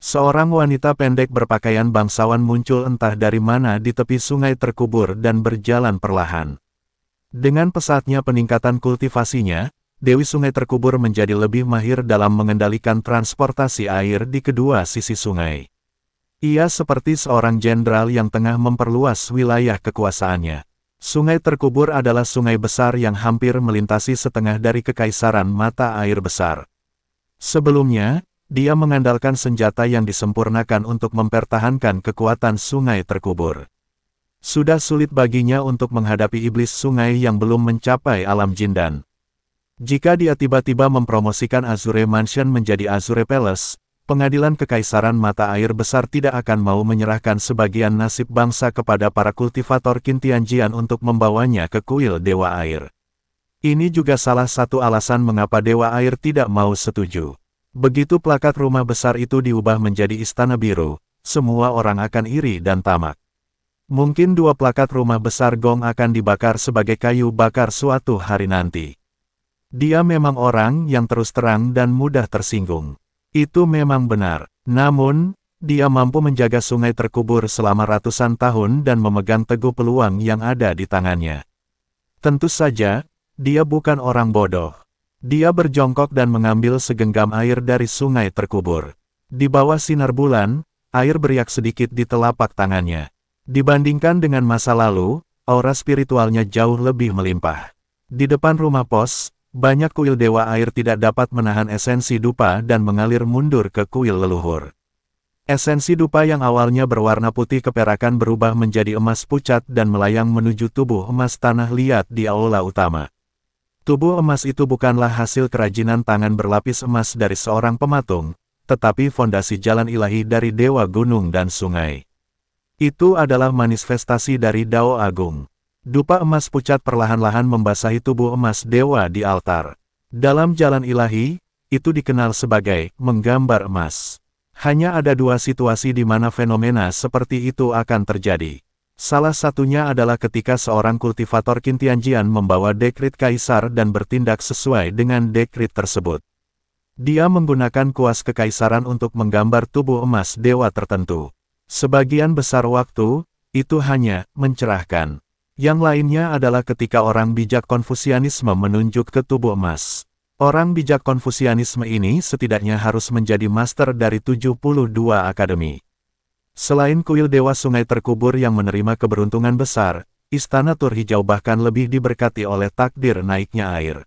Seorang wanita pendek berpakaian bangsawan muncul entah dari mana di tepi sungai terkubur dan berjalan perlahan. Dengan pesatnya peningkatan kultivasinya, Dewi Sungai Terkubur menjadi lebih mahir dalam mengendalikan transportasi air di kedua sisi sungai. Ia seperti seorang jenderal yang tengah memperluas wilayah kekuasaannya. Sungai Terkubur adalah sungai besar yang hampir melintasi setengah dari Kekaisaran Mata Air Besar. Sebelumnya, dia mengandalkan senjata yang disempurnakan untuk mempertahankan kekuatan sungai terkubur. Sudah sulit baginya untuk menghadapi iblis sungai yang belum mencapai alam jindan. Jika dia tiba-tiba mempromosikan Azure Mansion menjadi Azure Palace, pengadilan kekaisaran mata air besar tidak akan mau menyerahkan sebagian nasib bangsa kepada para kultivator Kintianjian untuk membawanya ke kuil Dewa Air. Ini juga salah satu alasan mengapa Dewa Air tidak mau setuju. Begitu plakat rumah besar itu diubah menjadi istana biru, semua orang akan iri dan tamak. Mungkin dua plakat rumah besar Gong akan dibakar sebagai kayu bakar suatu hari nanti. Dia memang orang yang terus terang dan mudah tersinggung. Itu memang benar. Namun, dia mampu menjaga sungai terkubur selama ratusan tahun dan memegang teguh peluang yang ada di tangannya. Tentu saja, dia bukan orang bodoh. Dia berjongkok dan mengambil segenggam air dari sungai terkubur. Di bawah sinar bulan, air beriak sedikit di telapak tangannya. Dibandingkan dengan masa lalu, aura spiritualnya jauh lebih melimpah. Di depan rumah pos, banyak kuil dewa air tidak dapat menahan esensi dupa dan mengalir mundur ke kuil leluhur. Esensi dupa yang awalnya berwarna putih keperakan berubah menjadi emas pucat dan melayang menuju tubuh emas tanah liat di aula utama. Tubuh emas itu bukanlah hasil kerajinan tangan berlapis emas dari seorang pematung, tetapi fondasi jalan ilahi dari dewa gunung dan sungai. Itu adalah manifestasi dari Dao Agung. Dupa emas pucat perlahan-lahan membasahi tubuh emas dewa di altar. Dalam jalan ilahi, itu dikenal sebagai menggambar emas. Hanya ada dua situasi di mana fenomena seperti itu akan terjadi. Salah satunya adalah ketika seorang kultivator Kintianjian membawa dekrit kaisar dan bertindak sesuai dengan dekrit tersebut. Dia menggunakan kuas kekaisaran untuk menggambar tubuh emas dewa tertentu. Sebagian besar waktu, itu hanya mencerahkan. Yang lainnya adalah ketika orang bijak Konfusianisme menunjuk ke tubuh emas. Orang bijak Konfusianisme ini setidaknya harus menjadi master dari 72 akademi. Selain kuil Dewa Sungai Terkubur yang menerima keberuntungan besar, Istana Tur Hijau bahkan lebih diberkati oleh takdir naiknya air.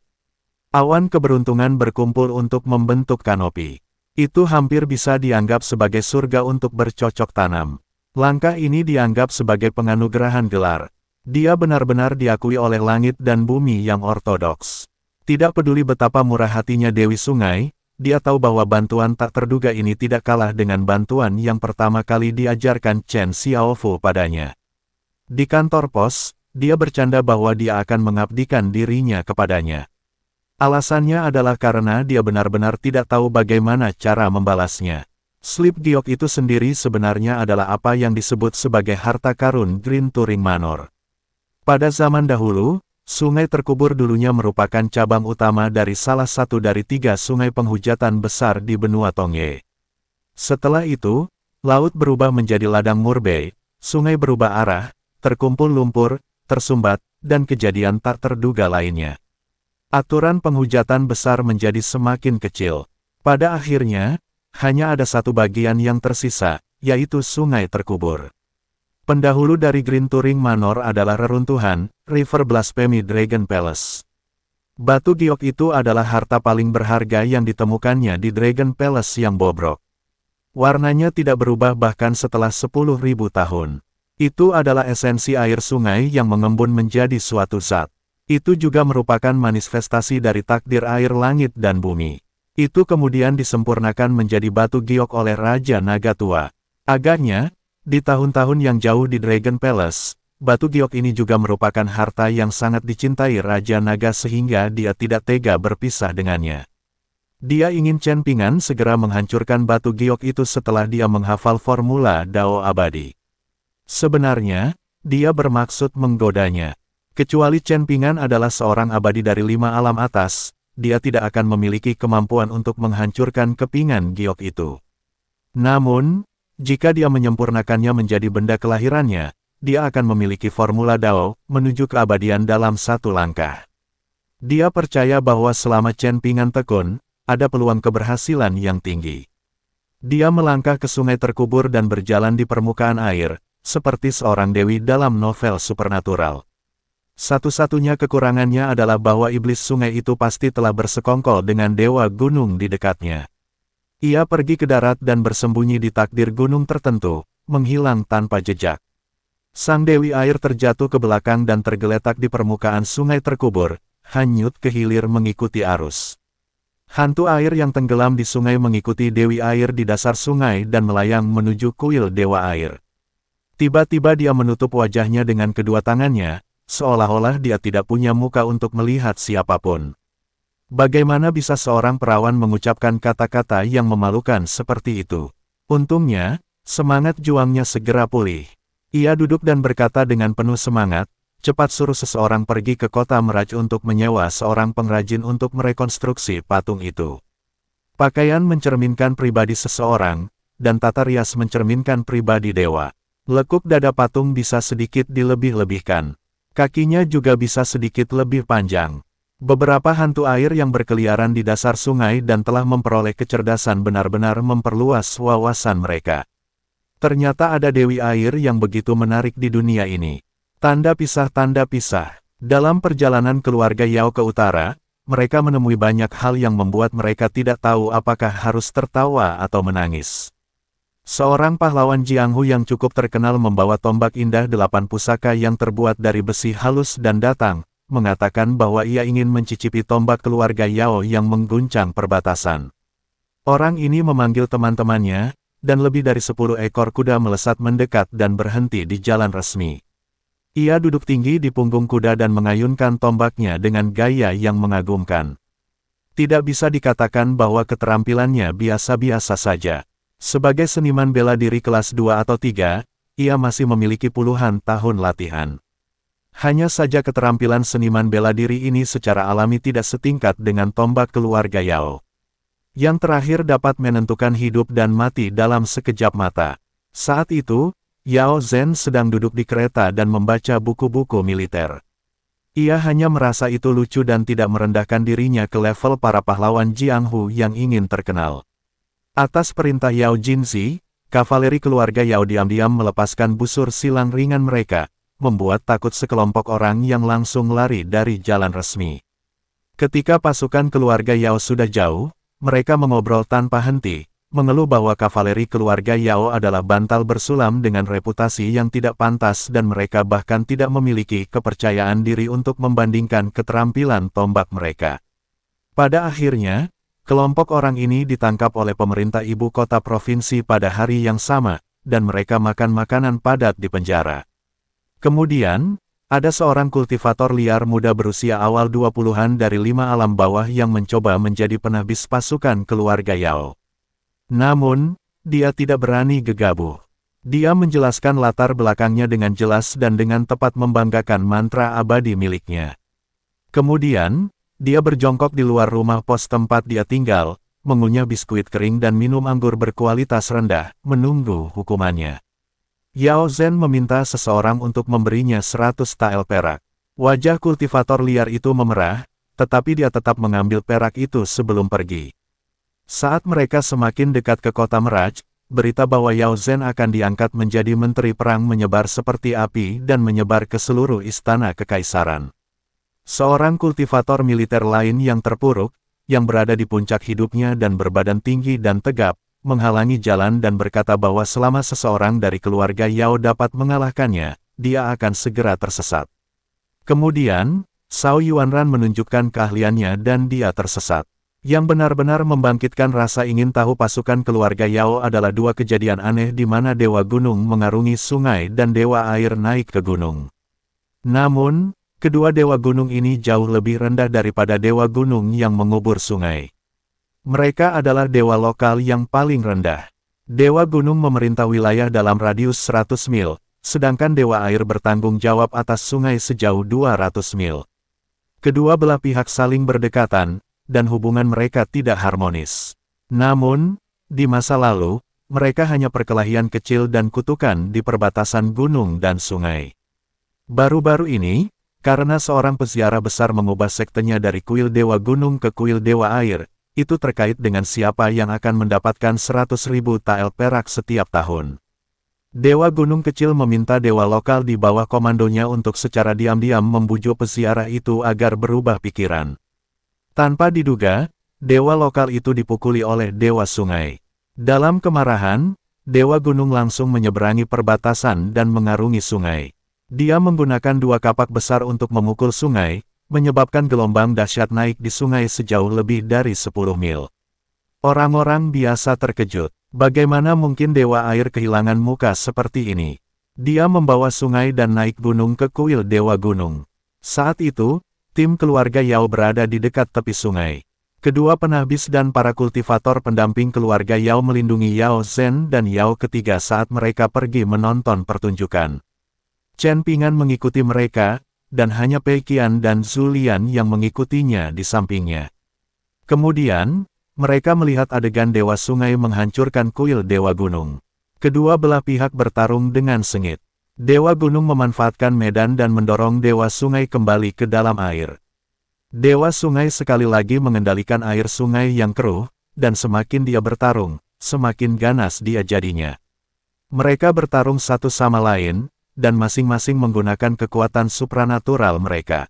Awan keberuntungan berkumpul untuk membentuk kanopi. Itu hampir bisa dianggap sebagai surga untuk bercocok tanam. Langkah ini dianggap sebagai penganugerahan gelar. Dia benar-benar diakui oleh langit dan bumi yang ortodoks. Tidak peduli betapa murah hatinya Dewi Sungai, dia tahu bahwa bantuan tak terduga ini tidak kalah dengan bantuan yang pertama kali diajarkan Chen Xiaofu padanya. Di kantor pos, dia bercanda bahwa dia akan mengabdikan dirinya kepadanya. Alasannya adalah karena dia benar-benar tidak tahu bagaimana cara membalasnya. Slip Giok itu sendiri sebenarnya adalah apa yang disebut sebagai harta karun Green Touring Manor. Pada zaman dahulu, Sungai terkubur dulunya merupakan cabang utama dari salah satu dari tiga sungai penghujatan besar di benua Tongye. Setelah itu, laut berubah menjadi ladang murbei, sungai berubah arah, terkumpul lumpur, tersumbat, dan kejadian tak terduga lainnya. Aturan penghujatan besar menjadi semakin kecil. Pada akhirnya, hanya ada satu bagian yang tersisa, yaitu sungai terkubur. Pendahulu dari Green Touring Manor adalah reruntuhan, River Blasphemy Dragon Palace. Batu giok itu adalah harta paling berharga yang ditemukannya di Dragon Palace yang bobrok. Warnanya tidak berubah bahkan setelah 10.000 tahun. Itu adalah esensi air sungai yang mengembun menjadi suatu zat. Itu juga merupakan manifestasi dari takdir air langit dan bumi. Itu kemudian disempurnakan menjadi batu giok oleh Raja Naga Tua. Agaknya, di tahun-tahun yang jauh di Dragon Palace, batu giok ini juga merupakan harta yang sangat dicintai Raja Naga sehingga dia tidak tega berpisah dengannya. Dia ingin Chen Pingan segera menghancurkan batu giok itu setelah dia menghafal formula Dao Abadi. Sebenarnya, dia bermaksud menggodanya. Kecuali Chen Pingan adalah seorang abadi dari lima alam atas, dia tidak akan memiliki kemampuan untuk menghancurkan kepingan giok itu. Namun, jika dia menyempurnakannya menjadi benda kelahirannya, dia akan memiliki formula Dao, menuju keabadian dalam satu langkah. Dia percaya bahwa selama Chen Pingan tekun, ada peluang keberhasilan yang tinggi. Dia melangkah ke sungai terkubur dan berjalan di permukaan air, seperti seorang dewi dalam novel supernatural. Satu-satunya kekurangannya adalah bahwa iblis sungai itu pasti telah bersekongkol dengan dewa gunung di dekatnya. Ia pergi ke darat dan bersembunyi di takdir gunung tertentu, menghilang tanpa jejak. Sang Dewi Air terjatuh ke belakang dan tergeletak di permukaan sungai terkubur, hanyut ke hilir mengikuti arus. Hantu air yang tenggelam di sungai mengikuti Dewi Air di dasar sungai dan melayang menuju kuil Dewa Air. Tiba-tiba dia menutup wajahnya dengan kedua tangannya, seolah-olah dia tidak punya muka untuk melihat siapapun. Bagaimana bisa seorang perawan mengucapkan kata-kata yang memalukan seperti itu? Untungnya, semangat juangnya segera pulih. Ia duduk dan berkata dengan penuh semangat, cepat suruh seseorang pergi ke kota Meraj untuk menyewa seorang pengrajin untuk merekonstruksi patung itu. Pakaian mencerminkan pribadi seseorang, dan tata rias mencerminkan pribadi dewa. Lekuk dada patung bisa sedikit dilebih-lebihkan. Kakinya juga bisa sedikit lebih panjang. Beberapa hantu air yang berkeliaran di dasar sungai dan telah memperoleh kecerdasan benar-benar memperluas wawasan mereka. Ternyata ada dewi air yang begitu menarik di dunia ini. Tanda pisah-tanda pisah. Dalam perjalanan keluarga Yao ke utara, mereka menemui banyak hal yang membuat mereka tidak tahu apakah harus tertawa atau menangis. Seorang pahlawan Jianghu yang cukup terkenal membawa tombak indah delapan pusaka yang terbuat dari besi halus dan datang, mengatakan bahwa ia ingin mencicipi tombak keluarga Yao yang mengguncang perbatasan. Orang ini memanggil teman-temannya, dan lebih dari sepuluh ekor kuda melesat mendekat dan berhenti di jalan resmi. Ia duduk tinggi di punggung kuda dan mengayunkan tombaknya dengan gaya yang mengagumkan. Tidak bisa dikatakan bahwa keterampilannya biasa-biasa saja. Sebagai seniman bela diri kelas 2 atau 3, ia masih memiliki puluhan tahun latihan. Hanya saja keterampilan seniman bela diri ini secara alami tidak setingkat dengan tombak keluarga Yao. Yang terakhir dapat menentukan hidup dan mati dalam sekejap mata. Saat itu, Yao Zhen sedang duduk di kereta dan membaca buku-buku militer. Ia hanya merasa itu lucu dan tidak merendahkan dirinya ke level para pahlawan Jiang Hu yang ingin terkenal. Atas perintah Yao Jinzi, kavaleri keluarga Yao diam-diam melepaskan busur silang ringan mereka, membuat takut sekelompok orang yang langsung lari dari jalan resmi. Ketika pasukan keluarga Yao sudah jauh, mereka mengobrol tanpa henti, mengeluh bahwa kavaleri keluarga Yao adalah bantal bersulam dengan reputasi yang tidak pantas dan mereka bahkan tidak memiliki kepercayaan diri untuk membandingkan keterampilan tombak mereka. Pada akhirnya, Kelompok orang ini ditangkap oleh pemerintah ibu kota provinsi pada hari yang sama, dan mereka makan makanan padat di penjara. Kemudian, ada seorang kultivator liar muda berusia awal 20-an dari lima alam bawah yang mencoba menjadi penabis pasukan keluarga Yao. Namun, dia tidak berani gegabah. Dia menjelaskan latar belakangnya dengan jelas dan dengan tepat membanggakan mantra abadi miliknya. Kemudian, dia berjongkok di luar rumah pos tempat dia tinggal, mengunyah biskuit kering dan minum anggur berkualitas rendah, menunggu hukumannya. Yao Zhen meminta seseorang untuk memberinya 100 tael perak. Wajah kultivator liar itu memerah, tetapi dia tetap mengambil perak itu sebelum pergi. Saat mereka semakin dekat ke kota Meraj, berita bahwa Yao Zhen akan diangkat menjadi menteri perang menyebar seperti api dan menyebar ke seluruh istana kekaisaran. Seorang kultivator militer lain yang terpuruk, yang berada di puncak hidupnya dan berbadan tinggi dan tegap, menghalangi jalan dan berkata bahwa selama seseorang dari keluarga Yao dapat mengalahkannya, dia akan segera tersesat. Kemudian, Sao Yuanran menunjukkan keahliannya dan dia tersesat. Yang benar-benar membangkitkan rasa ingin tahu pasukan keluarga Yao adalah dua kejadian aneh di mana Dewa Gunung mengarungi sungai dan Dewa Air naik ke gunung. Namun, kedua Dewa Gunung ini jauh lebih rendah daripada Dewa Gunung yang mengubur sungai. Mereka adalah dewa lokal yang paling rendah. Dewa gunung memerintah wilayah dalam radius 100 mil, sedangkan dewa air bertanggung jawab atas sungai sejauh 200 mil. Kedua belah pihak saling berdekatan, dan hubungan mereka tidak harmonis. Namun, di masa lalu, mereka hanya perkelahian kecil dan kutukan di perbatasan gunung dan sungai. Baru-baru ini, karena seorang peziarah besar mengubah sektenya dari kuil Dewa Gunung ke kuil Dewa Air, itu terkait dengan siapa yang akan mendapatkan 100.000 tael perak setiap tahun. Dewa Gunung Kecil meminta dewa lokal di bawah komandonya untuk secara diam-diam membujuk peziarah itu agar berubah pikiran. Tanpa diduga, dewa lokal itu dipukuli oleh dewa sungai. Dalam kemarahan, dewa gunung langsung menyeberangi perbatasan dan mengarungi sungai. Dia menggunakan dua kapak besar untuk memukul sungai, menyebabkan gelombang dahsyat naik di sungai sejauh lebih dari 10 mil. Orang-orang biasa terkejut. Bagaimana mungkin dewa air kehilangan muka seperti ini? Dia membawa sungai dan naik gunung ke kuil dewa gunung. Saat itu, tim keluarga Yao berada di dekat tepi sungai. Kedua penabis dan para kultivator pendamping keluarga Yao melindungi Yao Zhen dan Yao ketiga saat mereka pergi menonton pertunjukan. Chen Pingan mengikuti mereka, dan hanya Pei Qian dan Zulian yang mengikutinya di sampingnya. Kemudian, mereka melihat adegan Dewa Sungai menghancurkan kuil Dewa Gunung. Kedua belah pihak bertarung dengan sengit. Dewa Gunung memanfaatkan medan dan mendorong Dewa Sungai kembali ke dalam air. Dewa Sungai sekali lagi mengendalikan air sungai yang keruh, dan semakin dia bertarung, semakin ganas dia jadinya. Mereka bertarung satu sama lain, dan masing-masing menggunakan kekuatan supranatural mereka.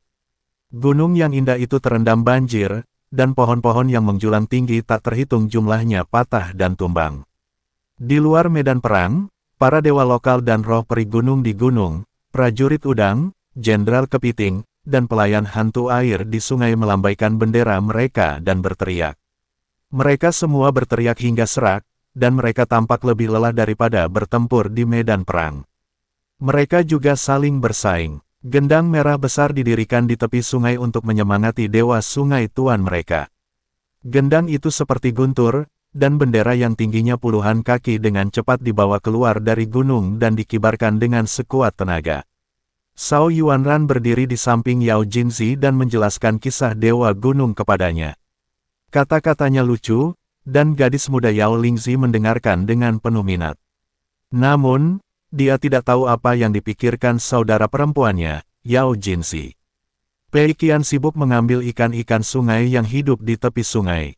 Gunung yang indah itu terendam banjir, dan pohon-pohon yang menjulang tinggi tak terhitung jumlahnya patah dan tumbang. Di luar medan perang, para dewa lokal dan roh peri gunung di gunung, prajurit udang, jenderal kepiting, dan pelayan hantu air di sungai melambaikan bendera mereka dan berteriak. Mereka semua berteriak hingga serak, dan mereka tampak lebih lelah daripada bertempur di medan perang. Mereka juga saling bersaing. Gendang merah besar didirikan di tepi sungai untuk menyemangati dewa sungai tuan mereka. Gendang itu seperti guntur, dan bendera yang tingginya puluhan kaki dengan cepat dibawa keluar dari gunung dan dikibarkan dengan sekuat tenaga. Sao Yuanran berdiri di samping Yao Jinzi dan menjelaskan kisah dewa gunung kepadanya. Kata-katanya lucu, dan gadis muda Yao Lingzi mendengarkan dengan penuh minat. Namun, dia tidak tahu apa yang dipikirkan saudara perempuannya, Yao Jinsi. Pei Qian sibuk mengambil ikan-ikan sungai yang hidup di tepi sungai.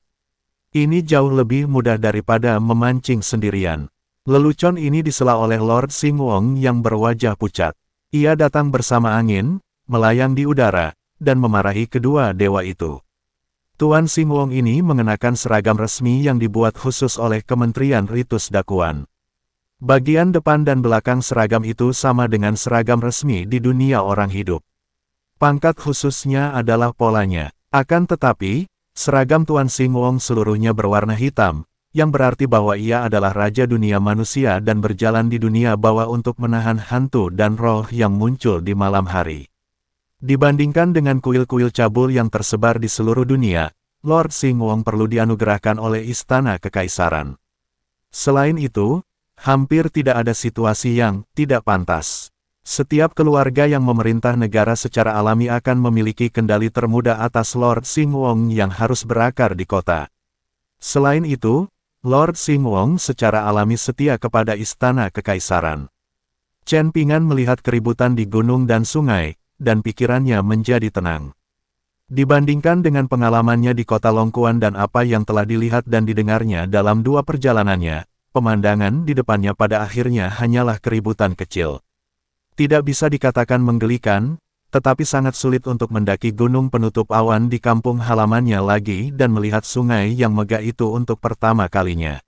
Ini jauh lebih mudah daripada memancing sendirian. Lelucon ini disela oleh Lord Sing Wong yang berwajah pucat. Ia datang bersama angin, melayang di udara, dan memarahi kedua dewa itu. Tuan Sing Wong ini mengenakan seragam resmi yang dibuat khusus oleh Kementerian Ritus Dakuan. Bagian depan dan belakang seragam itu sama dengan seragam resmi di dunia orang hidup. Pangkat khususnya adalah polanya. Akan tetapi, seragam Tuan Sing Wong seluruhnya berwarna hitam, yang berarti bahwa ia adalah raja dunia manusia dan berjalan di dunia bawah untuk menahan hantu dan roh yang muncul di malam hari. Dibandingkan dengan kuil-kuil cabul yang tersebar di seluruh dunia, Lord Sing Wong perlu dianugerahkan oleh istana kekaisaran. Selain itu, Hampir tidak ada situasi yang tidak pantas. Setiap keluarga yang memerintah negara secara alami akan memiliki kendali termuda atas Lord Sing Wong yang harus berakar di kota. Selain itu, Lord Sing Wong secara alami setia kepada istana kekaisaran. Chen Pingan melihat keributan di gunung dan sungai, dan pikirannya menjadi tenang. Dibandingkan dengan pengalamannya di kota Longkuan dan apa yang telah dilihat dan didengarnya dalam dua perjalanannya, Pemandangan di depannya pada akhirnya hanyalah keributan kecil. Tidak bisa dikatakan menggelikan, tetapi sangat sulit untuk mendaki gunung penutup awan di kampung halamannya lagi dan melihat sungai yang megah itu untuk pertama kalinya.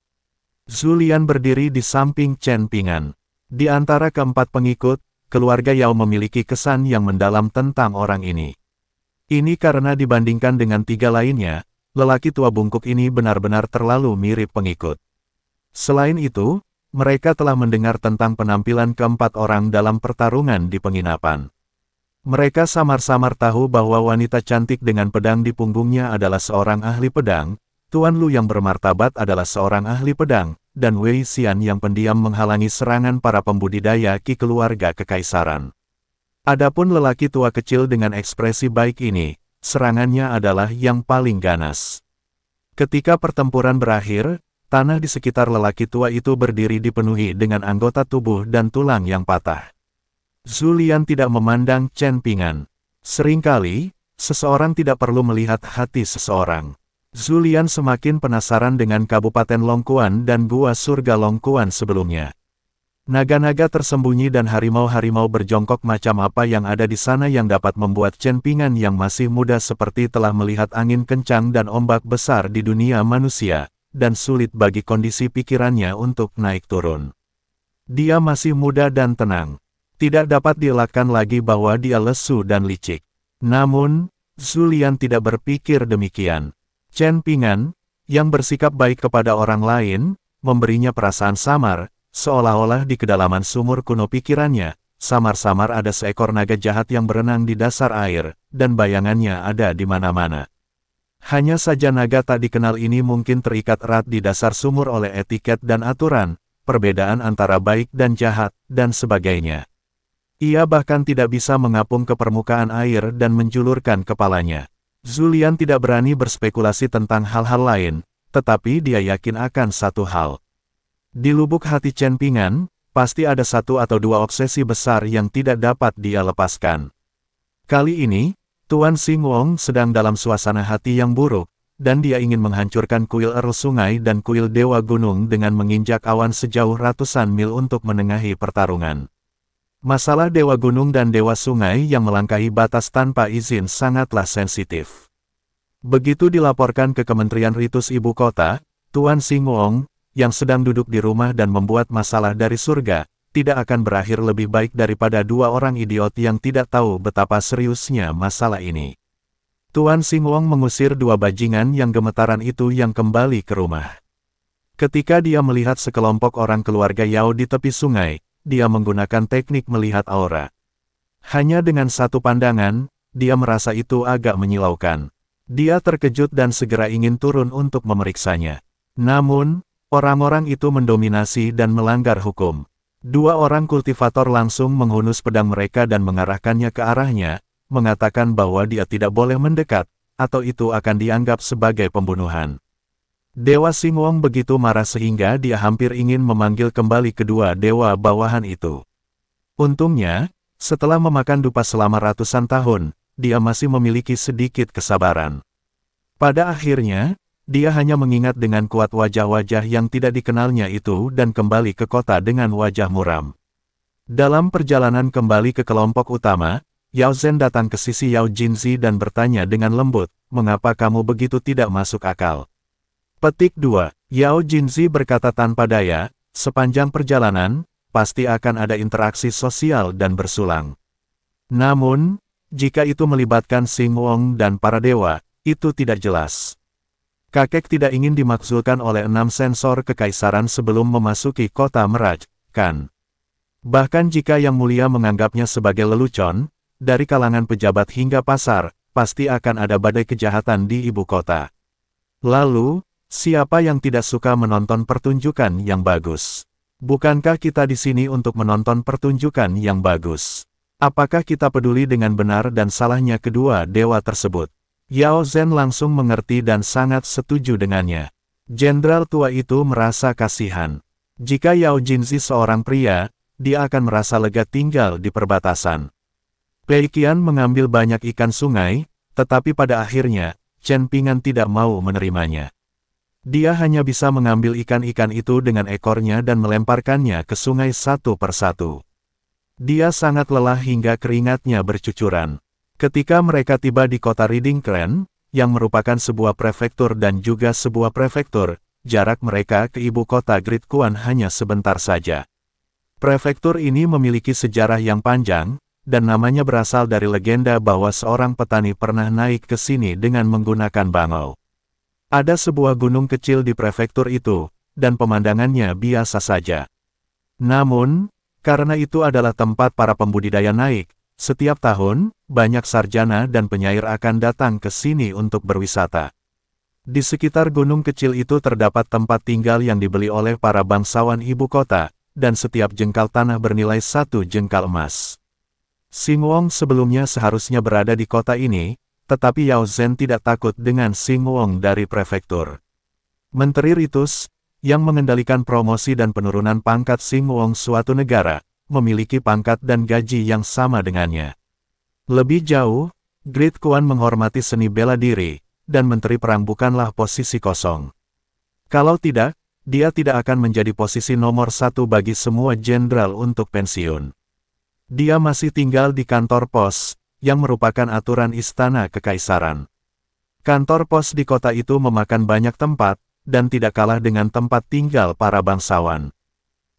Zulian berdiri di samping Chen Pingan. Di antara keempat pengikut, keluarga Yao memiliki kesan yang mendalam tentang orang ini. Ini karena dibandingkan dengan tiga lainnya, lelaki tua bungkuk ini benar-benar terlalu mirip pengikut. Selain itu, mereka telah mendengar tentang penampilan keempat orang dalam pertarungan di penginapan. Mereka samar-samar tahu bahwa wanita cantik dengan pedang di punggungnya adalah seorang ahli pedang, Tuan Lu yang bermartabat adalah seorang ahli pedang, dan Wei Xian yang pendiam menghalangi serangan para pembudidaya Ki keluarga kekaisaran. Adapun lelaki tua kecil dengan ekspresi baik ini, serangannya adalah yang paling ganas. Ketika pertempuran berakhir, Tanah di sekitar lelaki tua itu berdiri dipenuhi dengan anggota tubuh dan tulang yang patah. Zulian tidak memandang Chen Pingan. Seringkali, seseorang tidak perlu melihat hati seseorang. Zulian semakin penasaran dengan Kabupaten Longkuan dan Gua Surga Longkuan sebelumnya. Naga-naga tersembunyi dan harimau-harimau berjongkok macam apa yang ada di sana yang dapat membuat Chen Pingan yang masih muda seperti telah melihat angin kencang dan ombak besar di dunia manusia dan sulit bagi kondisi pikirannya untuk naik turun. Dia masih muda dan tenang. Tidak dapat dielakkan lagi bahwa dia lesu dan licik. Namun, Zulian tidak berpikir demikian. Chen Pingan, yang bersikap baik kepada orang lain, memberinya perasaan samar, seolah-olah di kedalaman sumur kuno pikirannya, samar-samar ada seekor naga jahat yang berenang di dasar air, dan bayangannya ada di mana-mana. Hanya saja naga tak dikenal ini mungkin terikat erat di dasar sumur oleh etiket dan aturan, perbedaan antara baik dan jahat, dan sebagainya. Ia bahkan tidak bisa mengapung ke permukaan air dan menjulurkan kepalanya. Zulian tidak berani berspekulasi tentang hal-hal lain, tetapi dia yakin akan satu hal. Di lubuk hati Chen Pingan, pasti ada satu atau dua obsesi besar yang tidak dapat dia lepaskan. Kali ini, Tuan Sing Wong sedang dalam suasana hati yang buruk, dan dia ingin menghancurkan kuil Erl sungai dan kuil dewa gunung dengan menginjak awan sejauh ratusan mil untuk menengahi pertarungan. Masalah dewa gunung dan dewa sungai yang melangkahi batas tanpa izin sangatlah sensitif. Begitu dilaporkan ke Kementerian Ritus Ibu Kota, Tuan Sing Wong, yang sedang duduk di rumah dan membuat masalah dari surga, tidak akan berakhir lebih baik daripada dua orang idiot yang tidak tahu betapa seriusnya masalah ini. Tuan Sing Wong mengusir dua bajingan yang gemetaran itu yang kembali ke rumah. Ketika dia melihat sekelompok orang keluarga Yao di tepi sungai, dia menggunakan teknik melihat aura. Hanya dengan satu pandangan, dia merasa itu agak menyilaukan. Dia terkejut dan segera ingin turun untuk memeriksanya. Namun, orang-orang itu mendominasi dan melanggar hukum. Dua orang kultivator langsung menghunus pedang mereka dan mengarahkannya ke arahnya, mengatakan bahwa dia tidak boleh mendekat, atau itu akan dianggap sebagai pembunuhan. Dewa Sing Wong begitu marah sehingga dia hampir ingin memanggil kembali kedua dewa bawahan itu. Untungnya, setelah memakan dupa selama ratusan tahun, dia masih memiliki sedikit kesabaran. Pada akhirnya, dia hanya mengingat dengan kuat wajah-wajah yang tidak dikenalnya itu dan kembali ke kota dengan wajah muram. Dalam perjalanan kembali ke kelompok utama, Yao Zhen datang ke sisi Yao Jinzi dan bertanya dengan lembut, mengapa kamu begitu tidak masuk akal? Petik 2. Yao Jinzi berkata tanpa daya, sepanjang perjalanan, pasti akan ada interaksi sosial dan bersulang. Namun, jika itu melibatkan Sing Wong dan para dewa, itu tidak jelas. Kakek tidak ingin dimakzulkan oleh enam sensor kekaisaran sebelum memasuki kota Meraj, kan? Bahkan jika Yang Mulia menganggapnya sebagai lelucon, dari kalangan pejabat hingga pasar, pasti akan ada badai kejahatan di ibu kota. Lalu, siapa yang tidak suka menonton pertunjukan yang bagus? Bukankah kita di sini untuk menonton pertunjukan yang bagus? Apakah kita peduli dengan benar dan salahnya kedua dewa tersebut? Yao Zhen langsung mengerti dan sangat setuju dengannya. Jenderal tua itu merasa kasihan. Jika Yao Jinzi seorang pria, dia akan merasa lega tinggal di perbatasan. Pei Qian mengambil banyak ikan sungai, tetapi pada akhirnya, Chen Pingan tidak mau menerimanya. Dia hanya bisa mengambil ikan-ikan itu dengan ekornya dan melemparkannya ke sungai satu persatu. Dia sangat lelah hingga keringatnya bercucuran. Ketika mereka tiba di kota Reading Clan, yang merupakan sebuah prefektur dan juga sebuah prefektur, jarak mereka ke ibu kota Great Kuan hanya sebentar saja. Prefektur ini memiliki sejarah yang panjang, dan namanya berasal dari legenda bahwa seorang petani pernah naik ke sini dengan menggunakan bangau. Ada sebuah gunung kecil di prefektur itu, dan pemandangannya biasa saja. Namun, karena itu adalah tempat para pembudidaya naik, setiap tahun, banyak sarjana dan penyair akan datang ke sini untuk berwisata. Di sekitar gunung kecil itu terdapat tempat tinggal yang dibeli oleh para bangsawan ibu kota, dan setiap jengkal tanah bernilai satu jengkal emas. Sing Wong sebelumnya seharusnya berada di kota ini, tetapi Yao Zhen tidak takut dengan Sing Wong dari prefektur. Menteri Ritus, yang mengendalikan promosi dan penurunan pangkat Sing Wong suatu negara, memiliki pangkat dan gaji yang sama dengannya. Lebih jauh, Great Kuan menghormati seni bela diri, dan Menteri Perang bukanlah posisi kosong. Kalau tidak, dia tidak akan menjadi posisi nomor satu bagi semua jenderal untuk pensiun. Dia masih tinggal di kantor pos, yang merupakan aturan istana kekaisaran. Kantor pos di kota itu memakan banyak tempat, dan tidak kalah dengan tempat tinggal para bangsawan.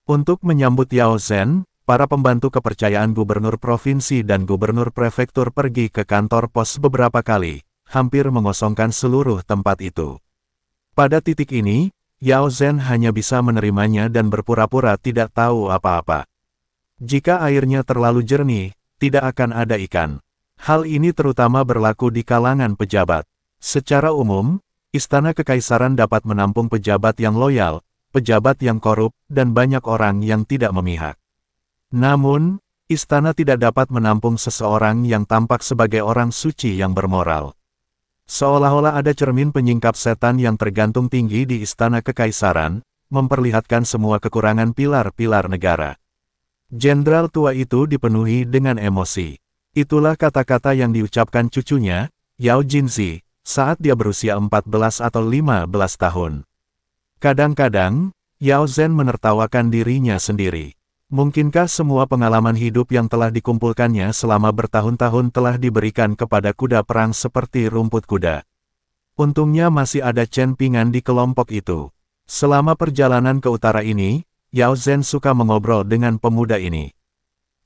Untuk menyambut Yao Zhen, para pembantu kepercayaan gubernur provinsi dan gubernur prefektur pergi ke kantor pos beberapa kali, hampir mengosongkan seluruh tempat itu. Pada titik ini, Yao Zhen hanya bisa menerimanya dan berpura-pura tidak tahu apa-apa. Jika airnya terlalu jernih, tidak akan ada ikan. Hal ini terutama berlaku di kalangan pejabat. Secara umum, istana kekaisaran dapat menampung pejabat yang loyal, pejabat yang korup, dan banyak orang yang tidak memihak. Namun, istana tidak dapat menampung seseorang yang tampak sebagai orang suci yang bermoral. Seolah-olah ada cermin penyingkap setan yang tergantung tinggi di istana kekaisaran, memperlihatkan semua kekurangan pilar-pilar negara. Jenderal tua itu dipenuhi dengan emosi. Itulah kata-kata yang diucapkan cucunya, Yao Jinzi, saat dia berusia 14 atau 15 tahun. Kadang-kadang, Yao Zhen menertawakan dirinya sendiri. Mungkinkah semua pengalaman hidup yang telah dikumpulkannya selama bertahun-tahun telah diberikan kepada kuda perang seperti rumput kuda? Untungnya masih ada Chen Pingan di kelompok itu. Selama perjalanan ke utara ini, Yao Zhen suka mengobrol dengan pemuda ini.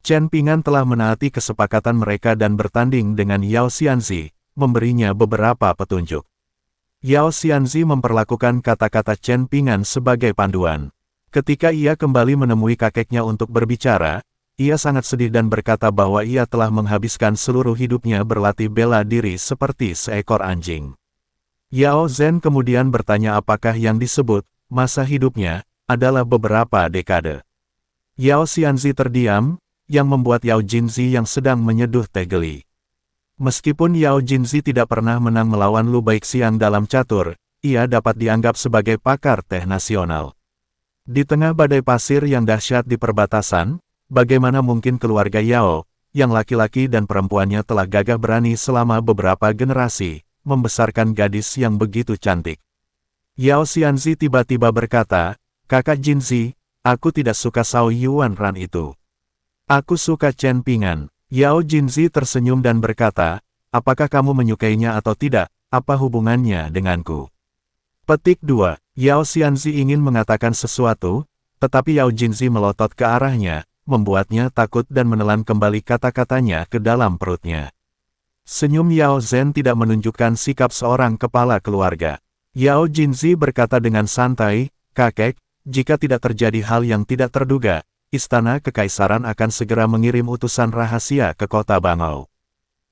Chen Pingan telah menaati kesepakatan mereka dan bertanding dengan Yao Xianzi, memberinya beberapa petunjuk. Yao Xianzi memperlakukan kata-kata Chen Pingan sebagai panduan. Ketika ia kembali menemui kakeknya untuk berbicara, ia sangat sedih dan berkata bahwa ia telah menghabiskan seluruh hidupnya berlatih bela diri seperti seekor anjing. Yao Zhen kemudian bertanya apakah yang disebut masa hidupnya adalah beberapa dekade. Yao Xianzi terdiam, yang membuat Yao Jinzi yang sedang menyeduh teh geli. Meskipun Yao Jinzi tidak pernah menang melawan Lu Baixiang dalam catur, ia dapat dianggap sebagai pakar teh nasional. Di tengah badai pasir yang dahsyat di perbatasan, bagaimana mungkin keluarga Yao, yang laki-laki dan perempuannya telah gagah berani selama beberapa generasi, membesarkan gadis yang begitu cantik. Yao Xianzi tiba-tiba berkata, Kakak Jinzi, aku tidak suka Sao Yuan Ran itu. Aku suka Chen Pingan. Yao Jinzi tersenyum dan berkata, apakah kamu menyukainya atau tidak, apa hubungannya denganku? Petik 2. Yao Xianzi ingin mengatakan sesuatu, tetapi Yao Jinzi melotot ke arahnya, membuatnya takut dan menelan kembali kata-katanya ke dalam perutnya. Senyum Yao Zhen tidak menunjukkan sikap seorang kepala keluarga. Yao Jinzi berkata dengan santai, Kakek, jika tidak terjadi hal yang tidak terduga, Istana Kekaisaran akan segera mengirim utusan rahasia ke kota Bangau.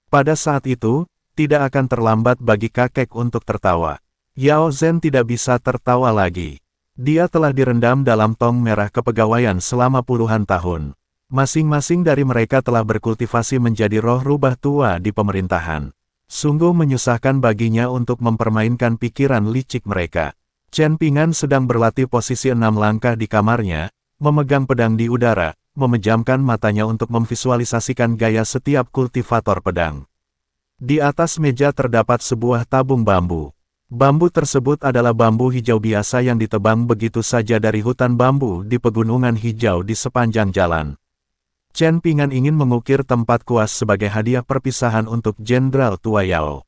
Pada saat itu, tidak akan terlambat bagi kakek untuk tertawa. Yao Zhen tidak bisa tertawa lagi. Dia telah direndam dalam tong merah kepegawaian selama puluhan tahun. Masing-masing dari mereka telah berkultivasi menjadi roh rubah tua di pemerintahan. Sungguh menyusahkan baginya untuk mempermainkan pikiran licik mereka. Chen Pingan sedang berlatih posisi enam langkah di kamarnya, memegang pedang di udara, memejamkan matanya untuk memvisualisasikan gaya setiap kultivator pedang. Di atas meja terdapat sebuah tabung bambu. Bambu tersebut adalah bambu hijau biasa yang ditebang begitu saja dari hutan bambu di pegunungan hijau di sepanjang jalan. Chen Pingan ingin mengukir tempat kuas sebagai hadiah perpisahan untuk Jenderal Tua Yao.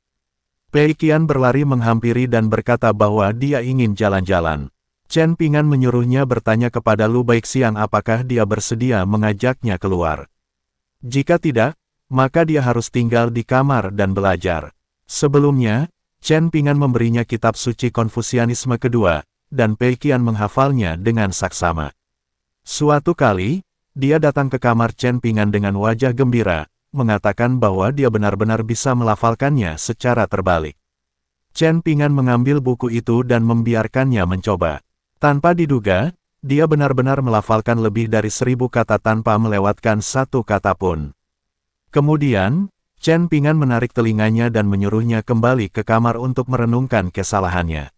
Pei Qian berlari menghampiri dan berkata bahwa dia ingin jalan-jalan. Chen Pingan menyuruhnya bertanya kepada Lu Baixiang apakah dia bersedia mengajaknya keluar. Jika tidak, maka dia harus tinggal di kamar dan belajar. Sebelumnya, Chen Pingan memberinya kitab suci Konfusianisme kedua, dan Pei Qian menghafalnya dengan saksama. Suatu kali, dia datang ke kamar Chen Pingan dengan wajah gembira, mengatakan bahwa dia benar-benar bisa melafalkannya secara terbalik. Chen Pingan mengambil buku itu dan membiarkannya mencoba. Tanpa diduga, dia benar-benar melafalkan lebih dari seribu kata tanpa melewatkan satu kata pun. Kemudian, Chen Pingan menarik telinganya dan menyuruhnya kembali ke kamar untuk merenungkan kesalahannya.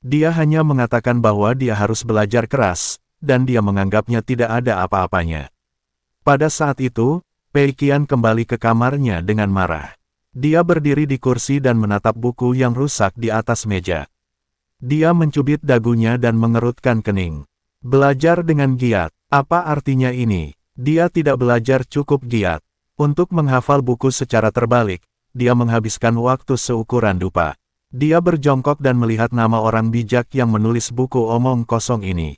Dia hanya mengatakan bahwa dia harus belajar keras, dan dia menganggapnya tidak ada apa-apanya. Pada saat itu, Pei Qian kembali ke kamarnya dengan marah. Dia berdiri di kursi dan menatap buku yang rusak di atas meja. Dia mencubit dagunya dan mengerutkan kening. Belajar dengan giat, apa artinya ini? Dia tidak belajar cukup giat. Untuk menghafal buku secara terbalik, dia menghabiskan waktu seukuran dupa. Dia berjongkok dan melihat nama orang bijak yang menulis buku omong kosong ini.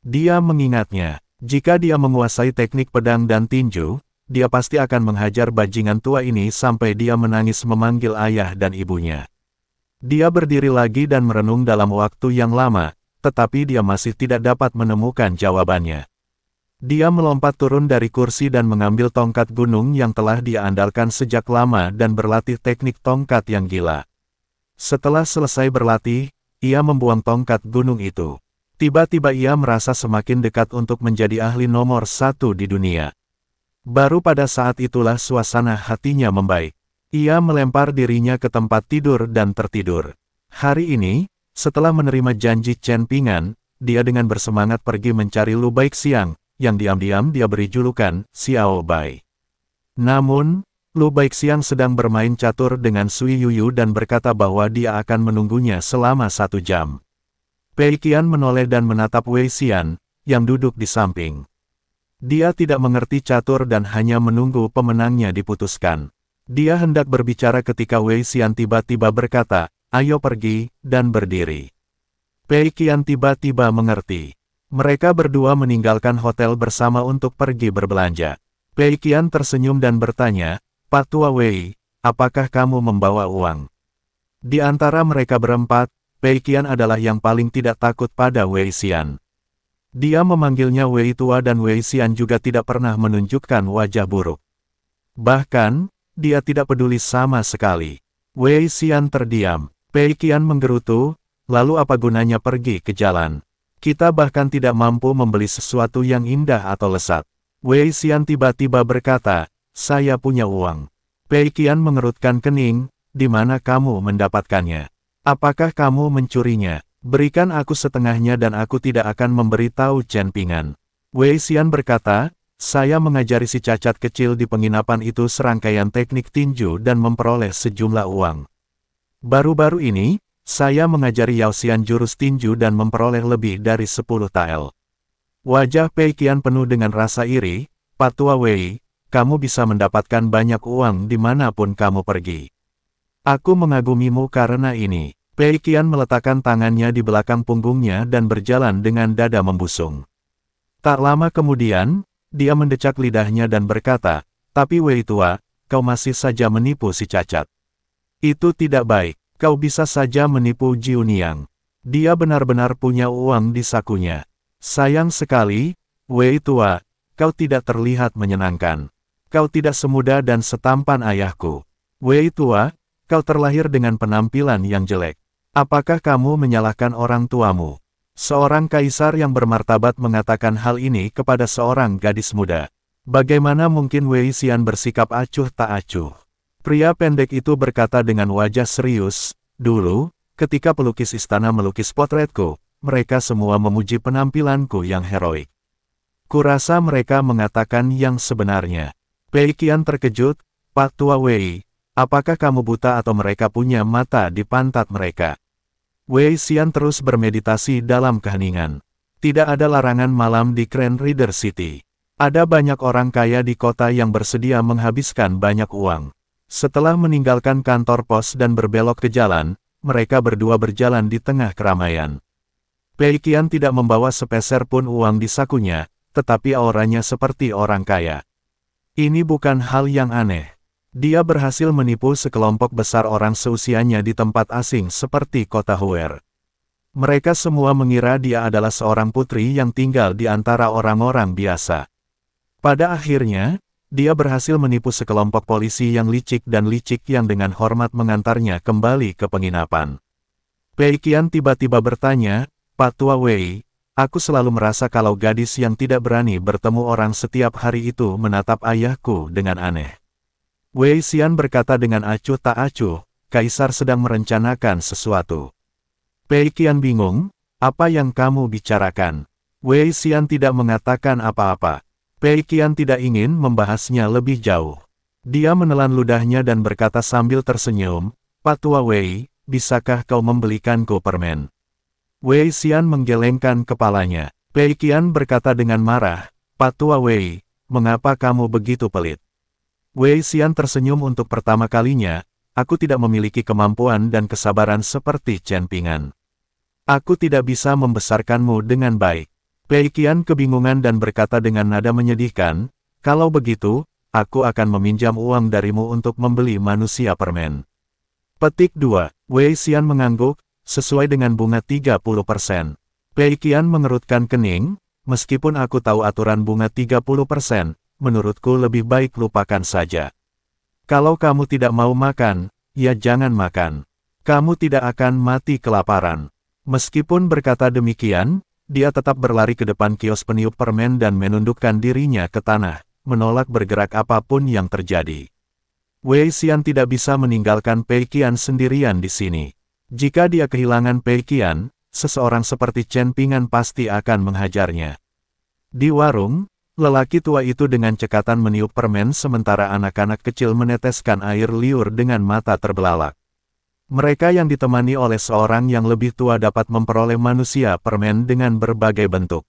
Dia mengingatnya, jika dia menguasai teknik pedang dan tinju, dia pasti akan menghajar bajingan tua ini sampai dia menangis memanggil ayah dan ibunya. Dia berdiri lagi dan merenung dalam waktu yang lama, tetapi dia masih tidak dapat menemukan jawabannya. Dia melompat turun dari kursi dan mengambil tongkat gunung yang telah dia andalkan sejak lama dan berlatih teknik tongkat yang gila. Setelah selesai berlatih, ia membuang tongkat gunung itu. Tiba-tiba ia merasa semakin dekat untuk menjadi ahli nomor satu di dunia. Baru pada saat itulah suasana hatinya membaik. Ia melempar dirinya ke tempat tidur dan tertidur. Hari ini, setelah menerima janji Chen Pingan, dia dengan bersemangat pergi mencari Lu Baik Siang, yang diam-diam dia beri julukan Xiao Bai. Namun, Lu Baixiang sedang bermain catur dengan Sui Yuyu dan berkata bahwa dia akan menunggunya selama satu jam. Pei Qian menoleh dan menatap Wei Xian, yang duduk di samping. Dia tidak mengerti catur dan hanya menunggu pemenangnya diputuskan. Dia hendak berbicara ketika Wei Xian tiba-tiba berkata, ayo pergi, dan berdiri. Pei Qian tiba-tiba mengerti. Mereka berdua meninggalkan hotel bersama untuk pergi berbelanja. Pei Qian tersenyum dan bertanya, Pak tua Wei, apakah kamu membawa uang? Di antara mereka berempat, Pei Qian adalah yang paling tidak takut pada Wei Xian. Dia memanggilnya Wei Tua dan Wei Xian juga tidak pernah menunjukkan wajah buruk. Bahkan, dia tidak peduli sama sekali. Wei Xian terdiam. Pei Qian menggerutu, lalu apa gunanya pergi ke jalan? Kita bahkan tidak mampu membeli sesuatu yang indah atau lesat. Wei Xian tiba-tiba berkata, saya punya uang. Pei Qian mengerutkan kening, di mana kamu mendapatkannya? Apakah kamu mencurinya? Berikan aku setengahnya dan aku tidak akan memberitahu Chen Pingan. Wei Xian berkata, saya mengajari si cacat kecil di penginapan itu serangkaian teknik tinju dan memperoleh sejumlah uang. Baru-baru ini, saya mengajari Yao Xian jurus tinju dan memperoleh lebih dari 10 tael. Wajah Pei Qian penuh dengan rasa iri, Patua Wei, kamu bisa mendapatkan banyak uang dimanapun kamu pergi. Aku mengagumimu karena ini. Pei Qian meletakkan tangannya di belakang punggungnya dan berjalan dengan dada membusung. Tak lama kemudian, dia mendecak lidahnya dan berkata, tapi Wei Tua, kau masih saja menipu si cacat. Itu tidak baik. Kau bisa saja menipu Jiuniang. Dia benar-benar punya uang di sakunya. Sayang sekali, Wei tua, kau tidak terlihat menyenangkan. Kau tidak semuda dan setampan ayahku. Wei tua, kau terlahir dengan penampilan yang jelek. Apakah kamu menyalahkan orang tuamu? Seorang kaisar yang bermartabat mengatakan hal ini kepada seorang gadis muda. Bagaimana mungkin Wei Xian bersikap acuh tak acuh? Pria pendek itu berkata dengan wajah serius, Dulu, ketika pelukis istana melukis potretku, mereka semua memuji penampilanku yang heroik. Kurasa mereka mengatakan yang sebenarnya. Pei Qian terkejut, Pak Tua Wei, apakah kamu buta atau mereka punya mata di pantat mereka? Wei Xian terus bermeditasi dalam keheningan. Tidak ada larangan malam di Grand Reader City. Ada banyak orang kaya di kota yang bersedia menghabiskan banyak uang. Setelah meninggalkan kantor pos dan berbelok ke jalan, mereka berdua berjalan di tengah keramaian. Pei Qian tidak membawa sepeser pun uang di sakunya, tetapi auranya seperti orang kaya. Ini bukan hal yang aneh. Dia berhasil menipu sekelompok besar orang seusianya di tempat asing seperti kota Huer. Mereka semua mengira dia adalah seorang putri yang tinggal di antara orang-orang biasa. Pada akhirnya, dia berhasil menipu sekelompok polisi yang licik dan licik yang dengan hormat mengantarnya kembali ke penginapan. Pei Qian tiba-tiba bertanya, Pak Tua Wei, aku selalu merasa kalau gadis yang tidak berani bertemu orang setiap hari itu menatap ayahku dengan aneh. Wei Xian berkata dengan acuh tak acuh, Kaisar sedang merencanakan sesuatu. Pei Qian bingung, apa yang kamu bicarakan? Wei Xian tidak mengatakan apa-apa. Pei Qian tidak ingin membahasnya lebih jauh. Dia menelan ludahnya dan berkata sambil tersenyum, Patua Wei, bisakah kau membelikanku permen? Wei Xian menggelengkan kepalanya. Pei Qian berkata dengan marah, Patua Wei, mengapa kamu begitu pelit? Wei Xian tersenyum untuk pertama kalinya, aku tidak memiliki kemampuan dan kesabaran seperti Chen Pingan. Aku tidak bisa membesarkanmu dengan baik. Pei Qian kebingungan dan berkata dengan nada menyedihkan, kalau begitu, aku akan meminjam uang darimu untuk membeli manusia permen. Petik 2. Wei Xian mengangguk, sesuai dengan bunga 30%. Pei Qian mengerutkan kening, meskipun aku tahu aturan bunga 30%, menurutku lebih baik lupakan saja. Kalau kamu tidak mau makan, ya jangan makan. Kamu tidak akan mati kelaparan. Meskipun berkata demikian, dia tetap berlari ke depan kios peniup permen dan menundukkan dirinya ke tanah, menolak bergerak apapun yang terjadi. Wei Xian tidak bisa meninggalkan Pei Qian sendirian di sini. Jika dia kehilangan Pei Qian, seseorang seperti Chen Pingan pasti akan menghajarnya. Di warung, lelaki tua itu dengan cekatan meniup permen sementara anak-anak kecil meneteskan air liur dengan mata terbelalak. Mereka yang ditemani oleh seorang yang lebih tua dapat memperoleh manusia permen dengan berbagai bentuk.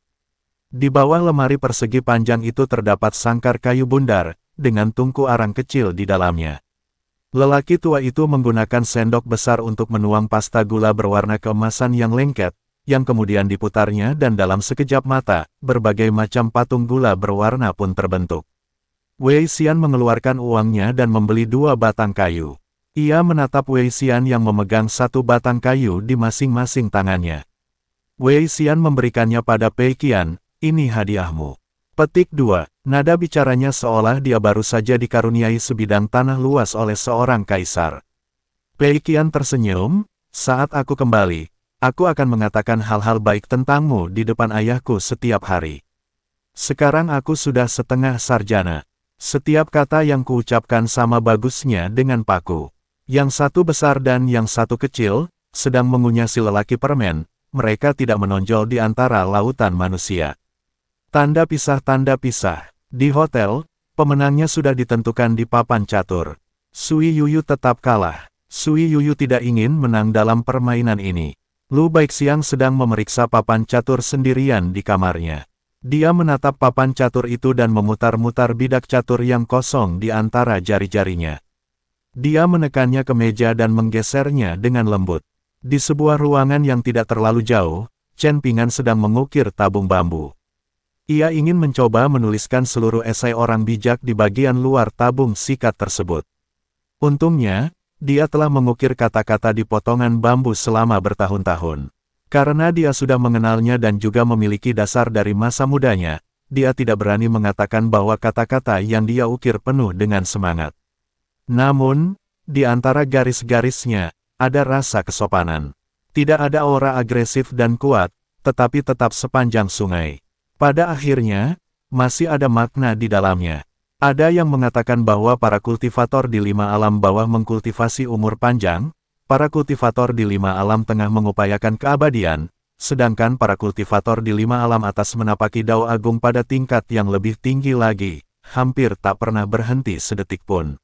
Di bawah lemari persegi panjang itu terdapat sangkar kayu bundar, dengan tungku arang kecil di dalamnya. Lelaki tua itu menggunakan sendok besar untuk menuang pasta gula berwarna keemasan yang lengket, yang kemudian diputarnya dan dalam sekejap mata, berbagai macam patung gula berwarna pun terbentuk. Wei Xian mengeluarkan uangnya dan membeli dua batang kayu. Ia menatap Wei Xian yang memegang satu batang kayu di masing-masing tangannya. Wei Xian memberikannya pada Pei Qian, ini hadiahmu. Petik 2. Nada bicaranya seolah dia baru saja dikaruniai sebidang tanah luas oleh seorang kaisar. Pei Qian tersenyum, saat aku kembali, aku akan mengatakan hal-hal baik tentangmu di depan ayahku setiap hari. Sekarang aku sudah setengah sarjana. Setiap kata yang kuucapkan sama bagusnya dengan paku. Yang satu besar dan yang satu kecil, sedang mengunyah si lelaki permen, mereka tidak menonjol di antara lautan manusia. Tanda pisah-tanda pisah. Di hotel, pemenangnya sudah ditentukan di papan catur. Sui Yuyu tetap kalah. Sui Yuyu tidak ingin menang dalam permainan ini. Lu Baik Siang sedang memeriksa papan catur sendirian di kamarnya. Dia menatap papan catur itu dan memutar-mutar bidak catur yang kosong di antara jari-jarinya. Dia menekannya ke meja dan menggesernya dengan lembut. Di sebuah ruangan yang tidak terlalu jauh, Chen Pingan sedang mengukir tabung bambu. Ia ingin mencoba menuliskan seluruh esai orang bijak di bagian luar tabung sikat tersebut. Untungnya, dia telah mengukir kata-kata di potongan bambu selama bertahun-tahun. Karena dia sudah mengenalnya dan juga memiliki dasar dari masa mudanya, dia tidak berani mengatakan bahwa kata-kata yang dia ukir penuh dengan semangat. Namun, di antara garis-garisnya, ada rasa kesopanan. Tidak ada aura agresif dan kuat, tetapi tetap sepanjang sungai. Pada akhirnya, masih ada makna di dalamnya. Ada yang mengatakan bahwa para kultivator di lima alam bawah mengkultivasi umur panjang, para kultivator di lima alam tengah mengupayakan keabadian, sedangkan para kultivator di lima alam atas menapaki dao agung pada tingkat yang lebih tinggi lagi, hampir tak pernah berhenti sedetik pun.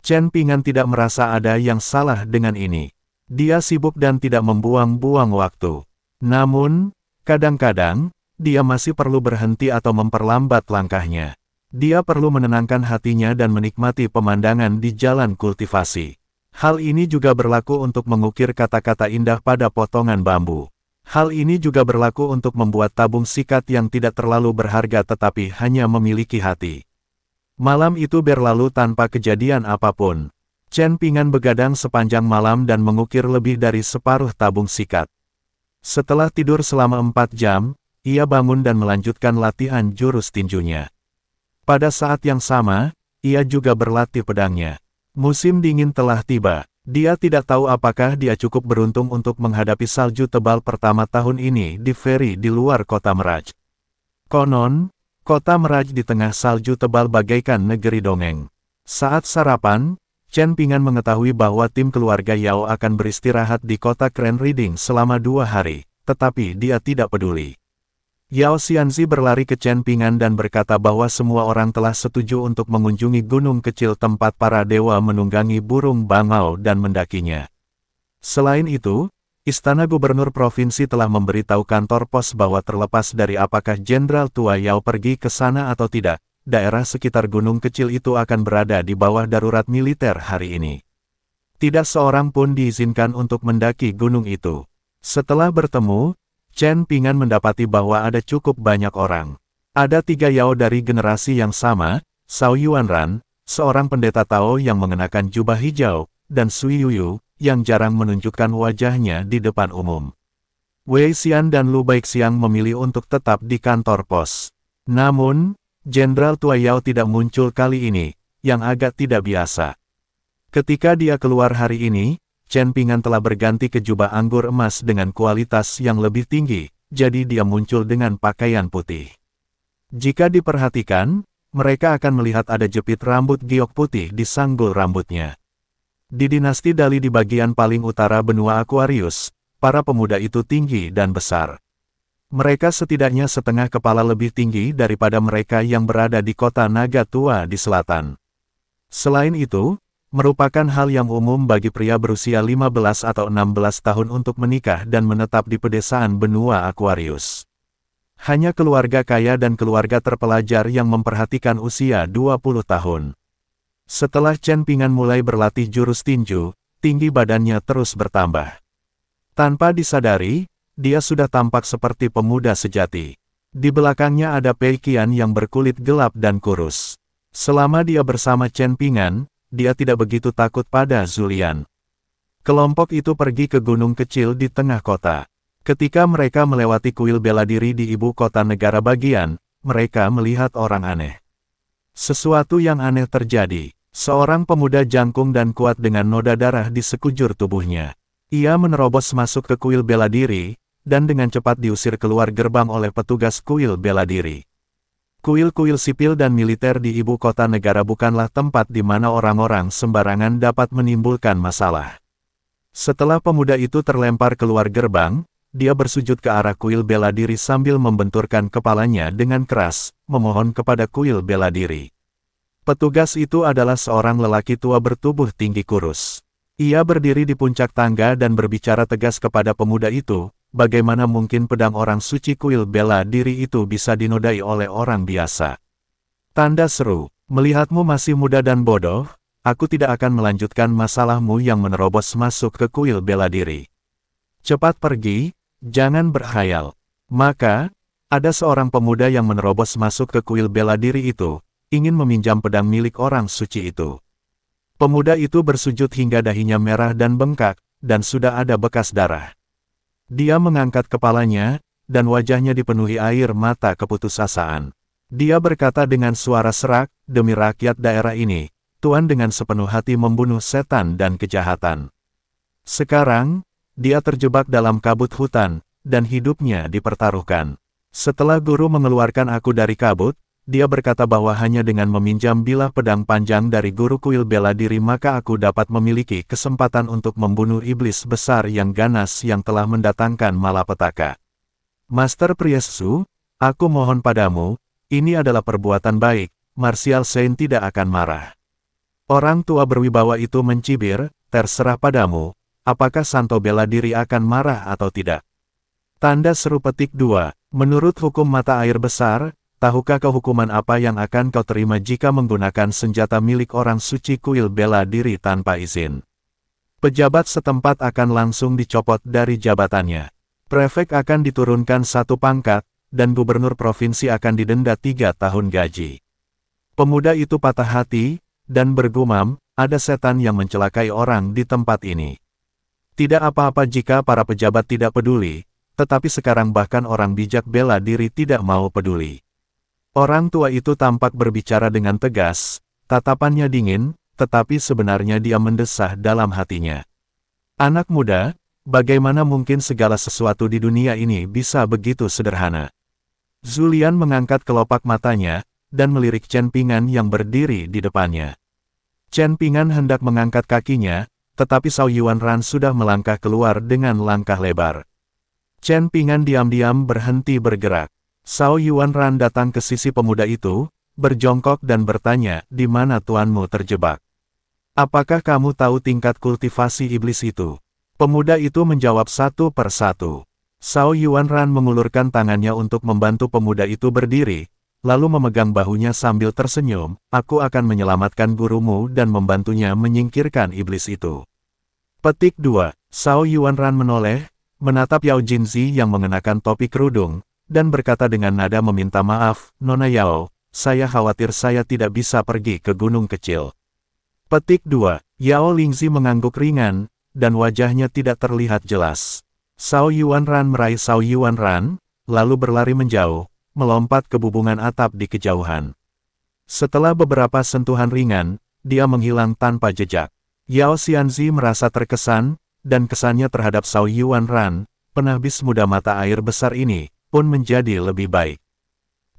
Chen Pingan tidak merasa ada yang salah dengan ini. Dia sibuk dan tidak membuang-buang waktu. Namun, kadang-kadang, dia masih perlu berhenti atau memperlambat langkahnya. Dia perlu menenangkan hatinya dan menikmati pemandangan di jalan kultivasi. Hal ini juga berlaku untuk mengukir kata-kata indah pada potongan bambu. Hal ini juga berlaku untuk membuat tabung sikat yang tidak terlalu berharga tetapi hanya memiliki hati. Malam itu berlalu tanpa kejadian apapun. Chen Pingan begadang sepanjang malam dan mengukir lebih dari separuh tabung sikat. Setelah tidur selama empat jam, ia bangun dan melanjutkan latihan jurus tinjunya. Pada saat yang sama, ia juga berlatih pedangnya. Musim dingin telah tiba. Dia tidak tahu apakah dia cukup beruntung untuk menghadapi salju tebal pertama tahun ini di ferry di luar kota Meraj. Konon, Kota Meraj di tengah salju tebal bagaikan negeri dongeng. Saat sarapan, Chen Pingan mengetahui bahwa tim keluarga Yao akan beristirahat di kota Grand Reading selama dua hari, tetapi dia tidak peduli. Yao Xianzi berlari ke Chen Pingan dan berkata bahwa semua orang telah setuju untuk mengunjungi gunung kecil tempat para dewa menunggangi burung bangau dan mendakinya. Selain itu, Istana Gubernur Provinsi telah memberitahu kantor pos bahwa terlepas dari apakah Jenderal Tua Yao pergi ke sana atau tidak, daerah sekitar gunung kecil itu akan berada di bawah darurat militer hari ini. Tidak seorang pun diizinkan untuk mendaki gunung itu. Setelah bertemu, Chen Pingan mendapati bahwa ada cukup banyak orang. Ada tiga Yao dari generasi yang sama, Sao Yuanran, seorang pendeta Tao yang mengenakan jubah hijau, dan Sui Yuyu, yang jarang menunjukkan wajahnya di depan umum. Wei Xian dan Lu Baixiang memilih untuk tetap di kantor pos. Namun, Jenderal Tua Yao tidak muncul kali ini, yang agak tidak biasa. Ketika dia keluar hari ini, Chen Pingan telah berganti ke jubah anggur emas dengan kualitas yang lebih tinggi, jadi dia muncul dengan pakaian putih. Jika diperhatikan, mereka akan melihat ada jepit rambut giok putih di sanggul rambutnya. Di dinasti Dali di bagian paling utara benua Aquarius, para pemuda itu tinggi dan besar. Mereka setidaknya setengah kepala lebih tinggi daripada mereka yang berada di kota Naga Tua di selatan. Selain itu, merupakan hal yang umum bagi pria berusia 15 atau 16 tahun untuk menikah dan menetap di pedesaan benua Aquarius. Hanya keluarga kaya dan keluarga terpelajar yang memperhatikan usia 20 tahun. Setelah Chen Pingan mulai berlatih jurus tinju, tinggi badannya terus bertambah. Tanpa disadari, dia sudah tampak seperti pemuda sejati. Di belakangnya ada Pei Qian yang berkulit gelap dan kurus. Selama dia bersama Chen Pingan, dia tidak begitu takut pada Zulian. Kelompok itu pergi ke gunung kecil di tengah kota. Ketika mereka melewati kuil bela diri di ibu kota negara bagian, mereka melihat orang aneh. Sesuatu yang aneh terjadi. Seorang pemuda jangkung dan kuat dengan noda darah di sekujur tubuhnya. Ia menerobos masuk ke kuil bela diri, dan dengan cepat diusir keluar gerbang oleh petugas kuil bela diri. Kuil-kuil sipil dan militer di ibu kota negara bukanlah tempat di mana orang-orang sembarangan dapat menimbulkan masalah. Setelah pemuda itu terlempar keluar gerbang, dia bersujud ke arah kuil bela diri sambil membenturkan kepalanya dengan keras, memohon kepada kuil bela diri. Petugas itu adalah seorang lelaki tua bertubuh tinggi kurus. Ia berdiri di puncak tangga dan berbicara tegas kepada pemuda itu, bagaimana mungkin pedang orang suci kuil bela diri itu bisa dinodai oleh orang biasa. Tanda seru, melihatmu masih muda dan bodoh, aku tidak akan melanjutkan masalahmu yang menerobos masuk ke kuil bela diri. Cepat pergi, jangan berhayal. Maka, ada seorang pemuda yang menerobos masuk ke kuil bela diri itu, ingin meminjam pedang milik orang suci itu. Pemuda itu bersujud hingga dahinya merah dan bengkak, dan sudah ada bekas darah. Dia mengangkat kepalanya, dan wajahnya dipenuhi air mata keputusasaan. Dia berkata dengan suara serak, demi rakyat daerah ini, Tuan dengan sepenuh hati membunuh setan dan kejahatan. Sekarang, dia terjebak dalam kabut hutan, dan hidupnya dipertaruhkan. Setelah guru mengeluarkan aku dari kabut, dia berkata bahwa hanya dengan meminjam bilah pedang panjang dari guru kuil bela diri maka aku dapat memiliki kesempatan untuk membunuh iblis besar yang ganas yang telah mendatangkan malapetaka. Master Priesu, aku mohon padamu, ini adalah perbuatan baik, Martial Saint tidak akan marah. Orang tua berwibawa itu mencibir, terserah padamu, apakah Santo bela diri akan marah atau tidak. Tanda seru petik dua. Menurut hukum mata air besar, Tahukah kau hukuman apa yang akan kau terima jika menggunakan senjata milik orang suci kuil bela diri tanpa izin? Pejabat setempat akan langsung dicopot dari jabatannya. Prefek akan diturunkan satu pangkat, dan gubernur provinsi akan didenda tiga tahun gaji. Pemuda itu patah hati, dan bergumam, ada setan yang mencelakai orang di tempat ini. Tidak apa-apa jika para pejabat tidak peduli, tetapi sekarang bahkan orang bijak bela diri tidak mau peduli. Orang tua itu tampak berbicara dengan tegas, tatapannya dingin, tetapi sebenarnya dia mendesah dalam hatinya. Anak muda, bagaimana mungkin segala sesuatu di dunia ini bisa begitu sederhana? Zulian mengangkat kelopak matanya, dan melirik Chen Pingan yang berdiri di depannya. Chen Pingan hendak mengangkat kakinya, tetapi Sao Yuan Ran sudah melangkah keluar dengan langkah lebar. Chen Pingan diam-diam berhenti bergerak. Sao Yuan Ran datang ke sisi pemuda itu, berjongkok dan bertanya, di mana tuanmu terjebak? Apakah kamu tahu tingkat kultivasi iblis itu? Pemuda itu menjawab satu per satu. Sao Yuan Ran mengulurkan tangannya untuk membantu pemuda itu berdiri, lalu memegang bahunya sambil tersenyum, aku akan menyelamatkan gurumu dan membantunya menyingkirkan iblis itu. Petik 2. Sao Yuan Ran menoleh, menatap Yao Jinzi yang mengenakan topi kerudung, dan berkata dengan nada meminta maaf, Nona Yao, saya khawatir saya tidak bisa pergi ke gunung kecil. Petik 2. Yao Lingzi mengangguk ringan, dan wajahnya tidak terlihat jelas. Sao Yuan Ran meraih Sao Yuan Ran, lalu berlari menjauh, melompat ke bubungan atap di kejauhan. Setelah beberapa sentuhan ringan, dia menghilang tanpa jejak. Yao Xianzi merasa terkesan, dan kesannya terhadap Sao Yuan Ran, penahbis muda mata air besar ini, pun menjadi lebih baik.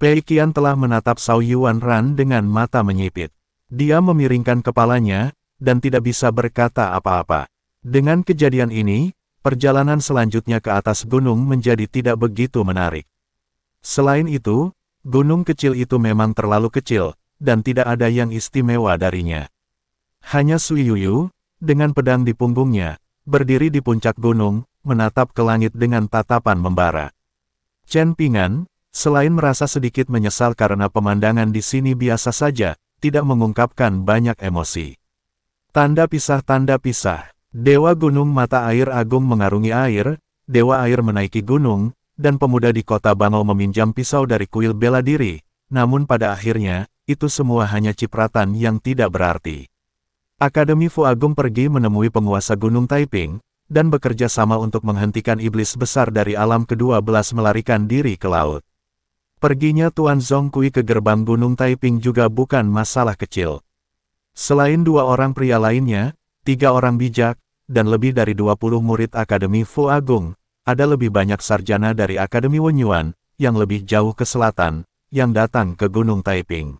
Pei Qian telah menatap Sao Yuan Ran dengan mata menyipit. Dia memiringkan kepalanya, dan tidak bisa berkata apa-apa. Dengan kejadian ini, perjalanan selanjutnya ke atas gunung menjadi tidak begitu menarik. Selain itu, gunung kecil itu memang terlalu kecil, dan tidak ada yang istimewa darinya. Hanya Sui Yuyu, dengan pedang di punggungnya, berdiri di puncak gunung, menatap ke langit dengan tatapan membara. Chen Pingan, selain merasa sedikit menyesal karena pemandangan di sini biasa saja, tidak mengungkapkan banyak emosi. Tanda pisah-tanda pisah, Dewa Gunung Mata Air Agung mengarungi air, Dewa Air menaiki gunung, dan pemuda di kota Bangau meminjam pisau dari kuil bela diri, namun pada akhirnya, itu semua hanya cipratan yang tidak berarti. Akademi Fu Agung pergi menemui penguasa Gunung Taiping, dan bekerja sama untuk menghentikan iblis besar dari alam kedua belas melarikan diri ke laut. Perginya Tuan Zongkui ke gerbang Gunung Taiping juga bukan masalah kecil. Selain dua orang pria lainnya, tiga orang bijak, dan lebih dari 20 murid Akademi Fu Agung, ada lebih banyak sarjana dari Akademi Wenyuan, yang lebih jauh ke selatan, yang datang ke Gunung Taiping.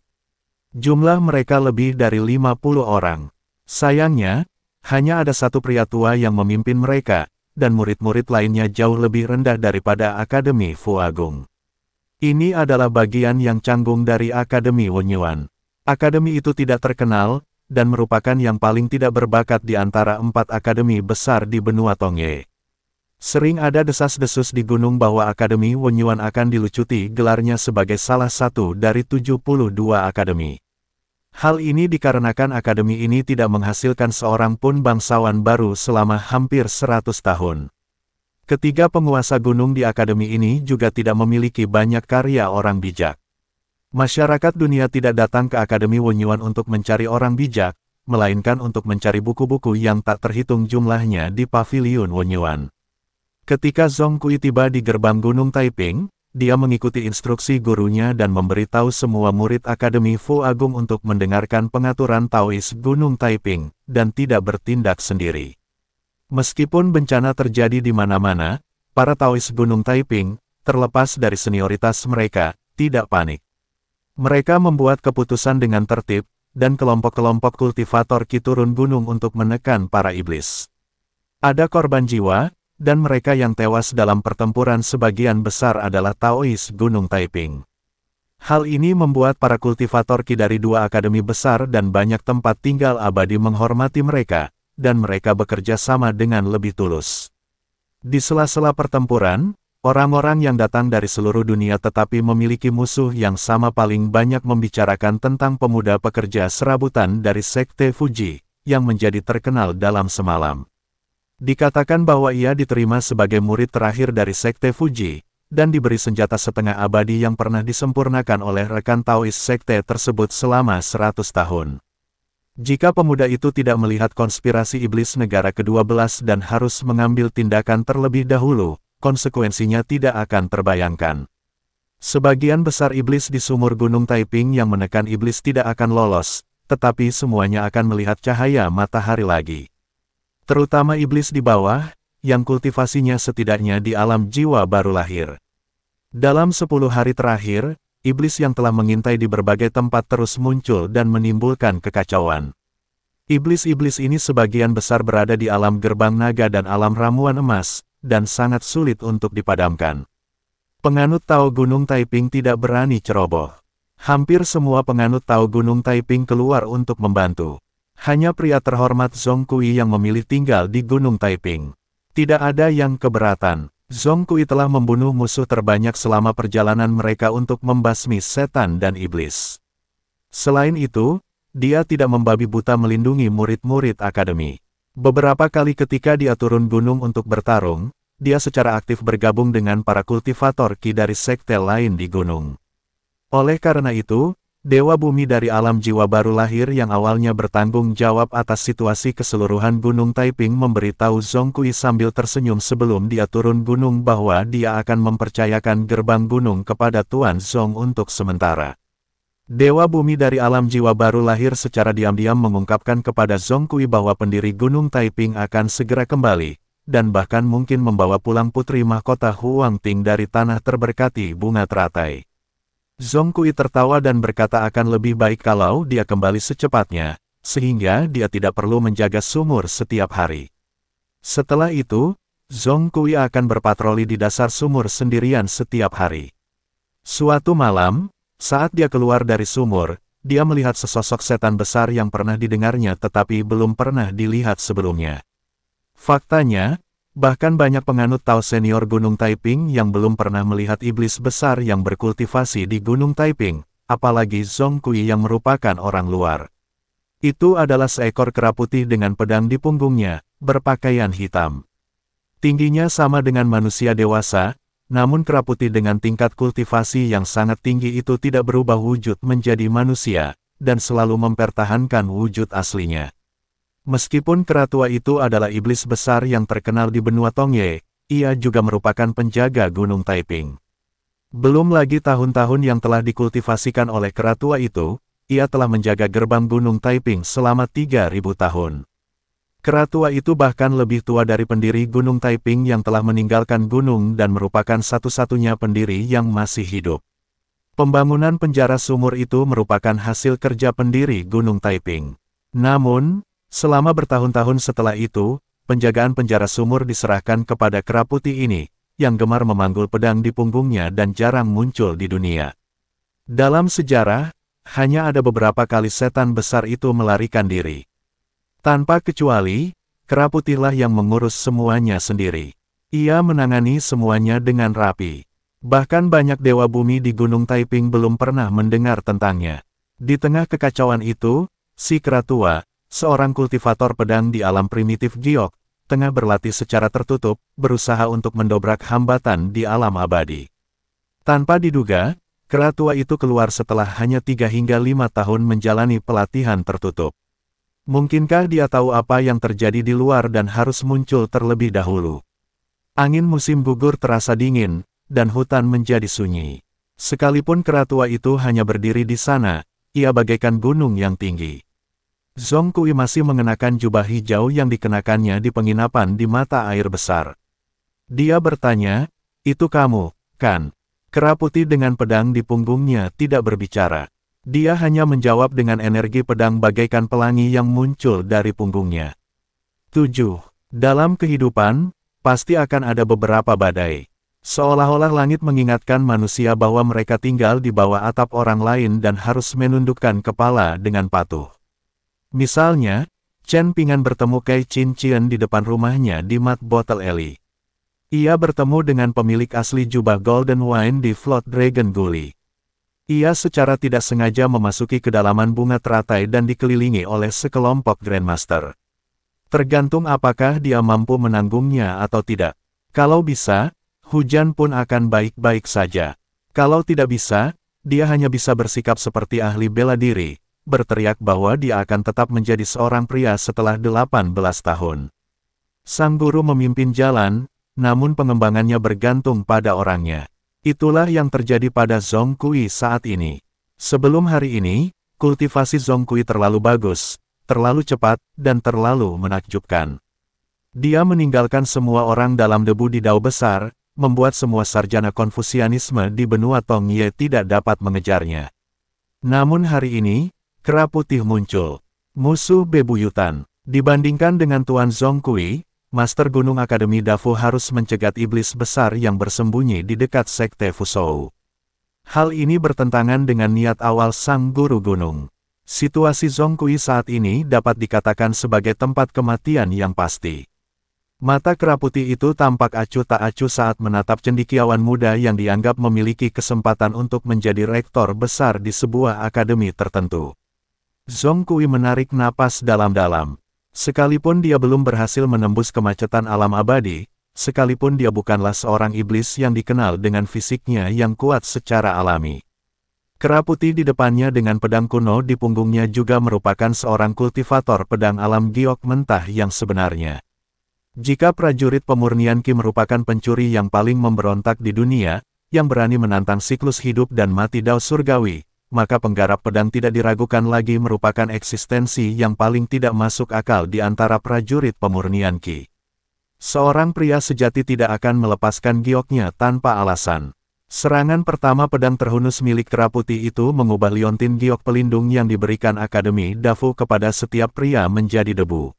Jumlah mereka lebih dari 50 orang. Sayangnya, hanya ada satu pria tua yang memimpin mereka, dan murid-murid lainnya jauh lebih rendah daripada Akademi Fu Agung. Ini adalah bagian yang canggung dari Akademi Wonyuan. Akademi itu tidak terkenal, dan merupakan yang paling tidak berbakat di antara empat akademi besar di benua Tongye. Sering ada desas-desus di gunung bahwa Akademi Wonyuan akan dilucuti gelarnya sebagai salah satu dari 72 akademi. Hal ini dikarenakan akademi ini tidak menghasilkan seorang pun bangsawan baru selama hampir 100 tahun. Ketiga penguasa gunung di akademi ini juga tidak memiliki banyak karya orang bijak. Masyarakat dunia tidak datang ke Akademi Wonyuan untuk mencari orang bijak, melainkan untuk mencari buku-buku yang tak terhitung jumlahnya di Paviliun Wonyuan. Ketika Zhong Kui tiba di gerbang Gunung Taiping, dia mengikuti instruksi gurunya dan memberitahu semua murid Akademi Fu Agung untuk mendengarkan pengaturan Taois Gunung Taiping, dan tidak bertindak sendiri. Meskipun bencana terjadi di mana-mana, para Taois Gunung Taiping, terlepas dari senioritas mereka, tidak panik. Mereka membuat keputusan dengan tertib, dan kelompok-kelompok kultivator Ki turun gunung untuk menekan para iblis. Ada korban jiwa, dan mereka yang tewas dalam pertempuran sebagian besar adalah Taois Gunung Taiping. Hal ini membuat para kultivator ki dari dua akademi besar dan banyak tempat tinggal abadi menghormati mereka, dan mereka bekerja sama dengan lebih tulus. Di sela-sela pertempuran, orang-orang yang datang dari seluruh dunia tetapi memiliki musuh yang sama paling banyak membicarakan tentang pemuda pekerja serabutan dari Sekte Fuji, yang menjadi terkenal dalam semalam. Dikatakan bahwa ia diterima sebagai murid terakhir dari Sekte Fuji, dan diberi senjata setengah abadi yang pernah disempurnakan oleh rekan Taois Sekte tersebut selama 100 tahun. Jika pemuda itu tidak melihat konspirasi iblis negara ke-12 dan harus mengambil tindakan terlebih dahulu, konsekuensinya tidak akan terbayangkan. Sebagian besar iblis di sumur Gunung Taiping yang menekan iblis tidak akan lolos, tetapi semuanya akan melihat cahaya matahari lagi. Terutama iblis di bawah, yang kultivasinya setidaknya di alam jiwa baru lahir. Dalam sepuluh hari terakhir, iblis yang telah mengintai di berbagai tempat terus muncul dan menimbulkan kekacauan. Iblis-iblis ini sebagian besar berada di alam gerbang naga dan alam ramuan emas, dan sangat sulit untuk dipadamkan. Penganut Tao Gunung Taiping tidak berani ceroboh. Hampir semua penganut Tao Gunung Taiping keluar untuk membantu. Hanya pria terhormat Zhong Kui yang memilih tinggal di Gunung Taiping. Tidak ada yang keberatan. Zhong Kui telah membunuh musuh terbanyak selama perjalanan mereka untuk membasmi setan dan iblis. Selain itu, dia tidak membabi buta melindungi murid-murid akademi. Beberapa kali ketika dia turun gunung untuk bertarung, dia secara aktif bergabung dengan para kultivator Ki dari sekte lain di gunung. Oleh karena itu, Dewa bumi dari alam jiwa baru lahir yang awalnya bertanggung jawab atas situasi keseluruhan Gunung Taiping memberitahu Zongkui sambil tersenyum sebelum dia turun gunung bahwa dia akan mempercayakan gerbang gunung kepada Tuan Zong untuk sementara. Dewa bumi dari alam jiwa baru lahir secara diam-diam mengungkapkan kepada Zongkui bahwa pendiri Gunung Taiping akan segera kembali, dan bahkan mungkin membawa pulang putri mahkota Huang Ting dari tanah terberkati bunga teratai. Zong Kui tertawa dan berkata akan lebih baik kalau dia kembali secepatnya, sehingga dia tidak perlu menjaga sumur setiap hari. Setelah itu, Zong Kui akan berpatroli di dasar sumur sendirian setiap hari. Suatu malam, saat dia keluar dari sumur, dia melihat sesosok setan besar yang pernah didengarnya tetapi belum pernah dilihat sebelumnya. Faktanya, Bahkan banyak penganut Tao senior Gunung Taiping yang belum pernah melihat iblis besar yang berkultivasi di Gunung Taiping, apalagi Zong Kui yang merupakan orang luar. Itu adalah seekor kera putih dengan pedang di punggungnya, berpakaian hitam. Tingginya sama dengan manusia dewasa, namun kera putih dengan tingkat kultivasi yang sangat tinggi itu tidak berubah wujud menjadi manusia, dan selalu mempertahankan wujud aslinya. Meskipun keratua itu adalah iblis besar yang terkenal di benua Tongye, ia juga merupakan penjaga Gunung Taiping. Belum lagi tahun-tahun yang telah dikultivasikan oleh keratua itu, ia telah menjaga gerbang Gunung Taiping selama 3.000 tahun. Keratua itu bahkan lebih tua dari pendiri Gunung Taiping yang telah meninggalkan gunung dan merupakan satu-satunya pendiri yang masih hidup. Pembangunan penjara sumur itu merupakan hasil kerja pendiri Gunung Taiping. Namun, Selama bertahun-tahun setelah itu, penjagaan penjara sumur diserahkan kepada kera putih ini, yang gemar memanggul pedang di punggungnya dan jarang muncul di dunia. Dalam sejarah, hanya ada beberapa kali setan besar itu melarikan diri. Tanpa kecuali, kera putihlah yang mengurus semuanya sendiri. Ia menangani semuanya dengan rapi. Bahkan banyak dewa bumi di Gunung Taiping belum pernah mendengar tentangnya. Di tengah kekacauan itu, si kera tua, seorang kultivator pedang di alam primitif Giok, tengah berlatih secara tertutup, berusaha untuk mendobrak hambatan di alam abadi. Tanpa diduga, keratua itu keluar setelah hanya tiga hingga lima tahun menjalani pelatihan tertutup. Mungkinkah dia tahu apa yang terjadi di luar dan harus muncul terlebih dahulu? Angin musim gugur terasa dingin, dan hutan menjadi sunyi. Sekalipun keratua itu hanya berdiri di sana, ia bagaikan gunung yang tinggi. Zhong Kui masih mengenakan jubah hijau yang dikenakannya di penginapan di mata air besar. Dia bertanya, itu kamu, kan? Keraputi dengan pedang di punggungnya tidak berbicara. Dia hanya menjawab dengan energi pedang bagaikan pelangi yang muncul dari punggungnya. 7. Dalam kehidupan, pasti akan ada beberapa badai. Seolah-olah langit mengingatkan manusia bahwa mereka tinggal di bawah atap orang lain dan harus menundukkan kepala dengan patuh. Misalnya, Chen Pingan bertemu Kai Chin Chien di depan rumahnya di Mat Bottle Alley. Ia bertemu dengan pemilik asli jubah Golden Wine di Float Dragon Gully. Ia secara tidak sengaja memasuki kedalaman bunga teratai dan dikelilingi oleh sekelompok Grandmaster. Tergantung apakah dia mampu menanggungnya atau tidak. Kalau bisa, hujan pun akan baik-baik saja. Kalau tidak bisa, dia hanya bisa bersikap seperti ahli bela diri, berteriak bahwa dia akan tetap menjadi seorang pria setelah 18 tahun. Sang guru memimpin jalan, namun pengembangannya bergantung pada orangnya. Itulah yang terjadi pada Zong Kui saat ini. Sebelum hari ini, kultivasi Zong Kui terlalu bagus, terlalu cepat, dan terlalu menakjubkan. Dia meninggalkan semua orang dalam debu di dao besar, membuat semua sarjana konfusianisme di benua Tongye tidak dapat mengejarnya. Namun hari ini, kera putih muncul. Musuh bebuyutan. Dibandingkan dengan Tuan Zongkui, Master Gunung Akademi Dafu harus mencegat iblis besar yang bersembunyi di dekat Sekte Fusou. Hal ini bertentangan dengan niat awal Sang Guru Gunung. Situasi Zongkui saat ini dapat dikatakan sebagai tempat kematian yang pasti. Mata keraputi itu tampak acuh tak acuh saat menatap cendikiawan muda yang dianggap memiliki kesempatan untuk menjadi rektor besar di sebuah akademi tertentu. Zhong Kui menarik napas dalam-dalam. Sekalipun dia belum berhasil menembus kemacetan alam abadi, sekalipun dia bukanlah seorang iblis yang dikenal dengan fisiknya yang kuat secara alami. Keraputi di depannya dengan pedang kuno di punggungnya juga merupakan seorang kultivator pedang alam giok mentah yang sebenarnya. Jika prajurit pemurnian Ki merupakan pencuri yang paling memberontak di dunia, yang berani menantang siklus hidup dan mati Dao Surgawi, maka penggarap pedang tidak diragukan lagi merupakan eksistensi yang paling tidak masuk akal di antara prajurit pemurnian Ki. Seorang pria sejati tidak akan melepaskan gioknya tanpa alasan. Serangan pertama pedang terhunus milik Kera Putih itu mengubah liontin giok pelindung yang diberikan Akademi Dafu kepada setiap pria menjadi debu.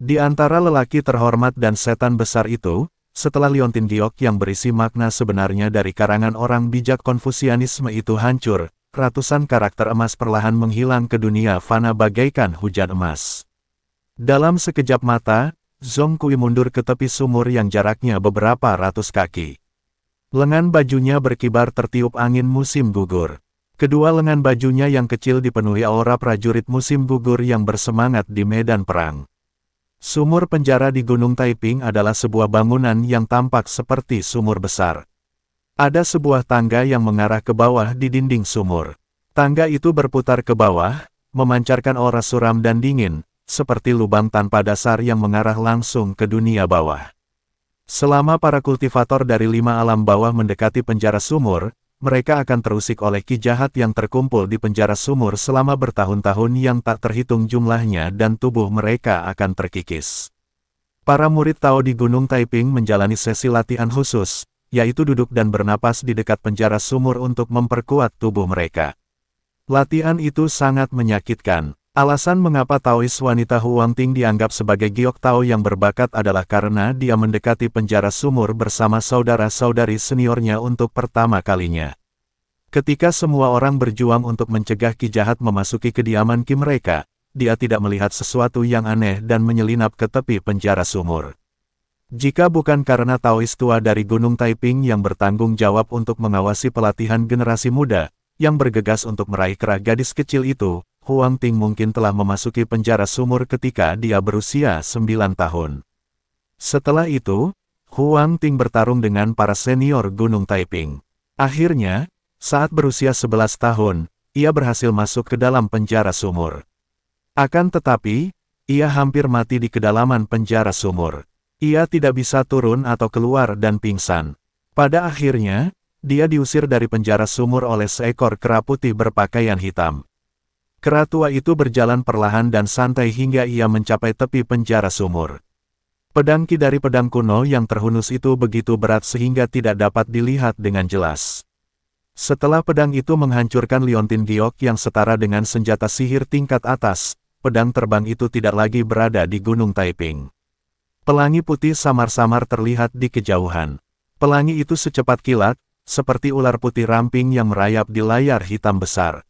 Di antara lelaki terhormat dan setan besar itu, setelah liontin giok yang berisi makna sebenarnya dari karangan orang bijak Konfusianisme itu hancur, ratusan karakter emas perlahan menghilang ke dunia fana bagaikan hujan emas. Dalam sekejap mata, Zong Kui mundur ke tepi sumur yang jaraknya beberapa ratus kaki. Lengan bajunya berkibar tertiup angin musim gugur. Kedua lengan bajunya yang kecil dipenuhi aura prajurit musim gugur yang bersemangat di medan perang. Sumur penjara di Gunung Taiping adalah sebuah bangunan yang tampak seperti sumur besar. Ada sebuah tangga yang mengarah ke bawah di dinding sumur. Tangga itu berputar ke bawah, memancarkan aura suram dan dingin, seperti lubang tanpa dasar yang mengarah langsung ke dunia bawah. Selama para kultivator dari lima alam bawah mendekati penjara sumur, mereka akan terusik oleh ki jahat yang terkumpul di penjara sumur selama bertahun-tahun yang tak terhitung jumlahnya dan tubuh mereka akan terkikis. Para murid Tao di Gunung Taiping menjalani sesi latihan khusus, yaitu duduk dan bernapas di dekat penjara sumur untuk memperkuat tubuh mereka. Latihan itu sangat menyakitkan. Alasan mengapa Taois wanita Huang Ting dianggap sebagai giok Tao yang berbakat adalah karena dia mendekati penjara sumur bersama saudara-saudari seniornya untuk pertama kalinya. Ketika semua orang berjuang untuk mencegah Ki Jahat memasuki kediaman Ki mereka, dia tidak melihat sesuatu yang aneh dan menyelinap ke tepi penjara sumur. Jika bukan karena Taois tua dari Gunung Taiping yang bertanggung jawab untuk mengawasi pelatihan generasi muda, yang bergegas untuk meraih kera gadis kecil itu, Huang Ting mungkin telah memasuki penjara sumur ketika dia berusia 9 tahun. Setelah itu, Huang Ting bertarung dengan para senior Gunung Taiping. Akhirnya, saat berusia 11 tahun, ia berhasil masuk ke dalam penjara sumur. Akan tetapi, ia hampir mati di kedalaman penjara sumur. Ia tidak bisa turun atau keluar dan pingsan. Pada akhirnya, dia diusir dari penjara sumur oleh seekor kera putih berpakaian hitam. Kera tua itu berjalan perlahan dan santai hingga ia mencapai tepi penjara sumur. Pedang ki dari pedang kuno yang terhunus itu begitu berat sehingga tidak dapat dilihat dengan jelas. Setelah pedang itu menghancurkan liontin giok yang setara dengan senjata sihir tingkat atas, pedang terbang itu tidak lagi berada di Gunung Taiping. Pelangi putih samar-samar terlihat di kejauhan. Pelangi itu secepat kilat, seperti ular putih ramping yang merayap di layar hitam besar.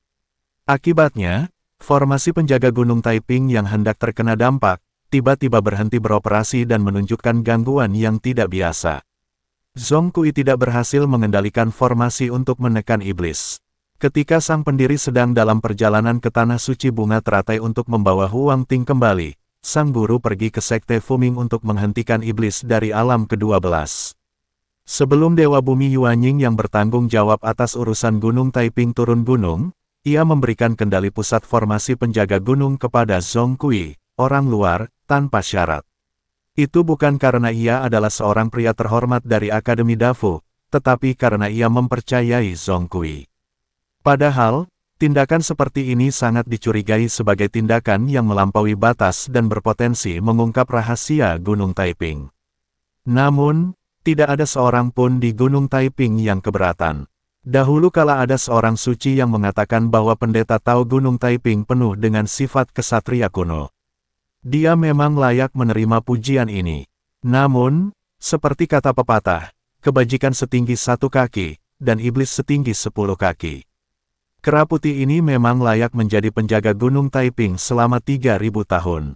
Akibatnya, formasi penjaga Gunung Taiping yang hendak terkena dampak, tiba-tiba berhenti beroperasi dan menunjukkan gangguan yang tidak biasa. Zong Kui tidak berhasil mengendalikan formasi untuk menekan iblis. Ketika sang pendiri sedang dalam perjalanan ke Tanah Suci Bunga Teratai untuk membawa Huang Ting kembali, sang guru pergi ke sekte Fuming untuk menghentikan iblis dari alam ke-12. Sebelum Dewa Bumi Yuanying yang bertanggung jawab atas urusan Gunung Taiping turun gunung, ia memberikan kendali pusat formasi penjaga gunung kepada Zhong Kui, orang luar, tanpa syarat. Itu bukan karena ia adalah seorang pria terhormat dari Akademi Dafu, tetapi karena ia mempercayai Zhong Kui. Padahal, Tindakan seperti ini sangat dicurigai sebagai tindakan yang melampaui batas dan berpotensi mengungkap rahasia Gunung Taiping. Namun, tidak ada seorang pun di Gunung Taiping yang keberatan. Dahulu kala ada seorang suci yang mengatakan bahwa pendeta tahu Gunung Taiping penuh dengan sifat kesatria kuno. Dia memang layak menerima pujian ini. Namun, seperti kata pepatah, kebajikan setinggi satu kaki, dan iblis setinggi sepuluh kaki. Kera putih ini memang layak menjadi penjaga Gunung Taiping selama 3.000 tahun.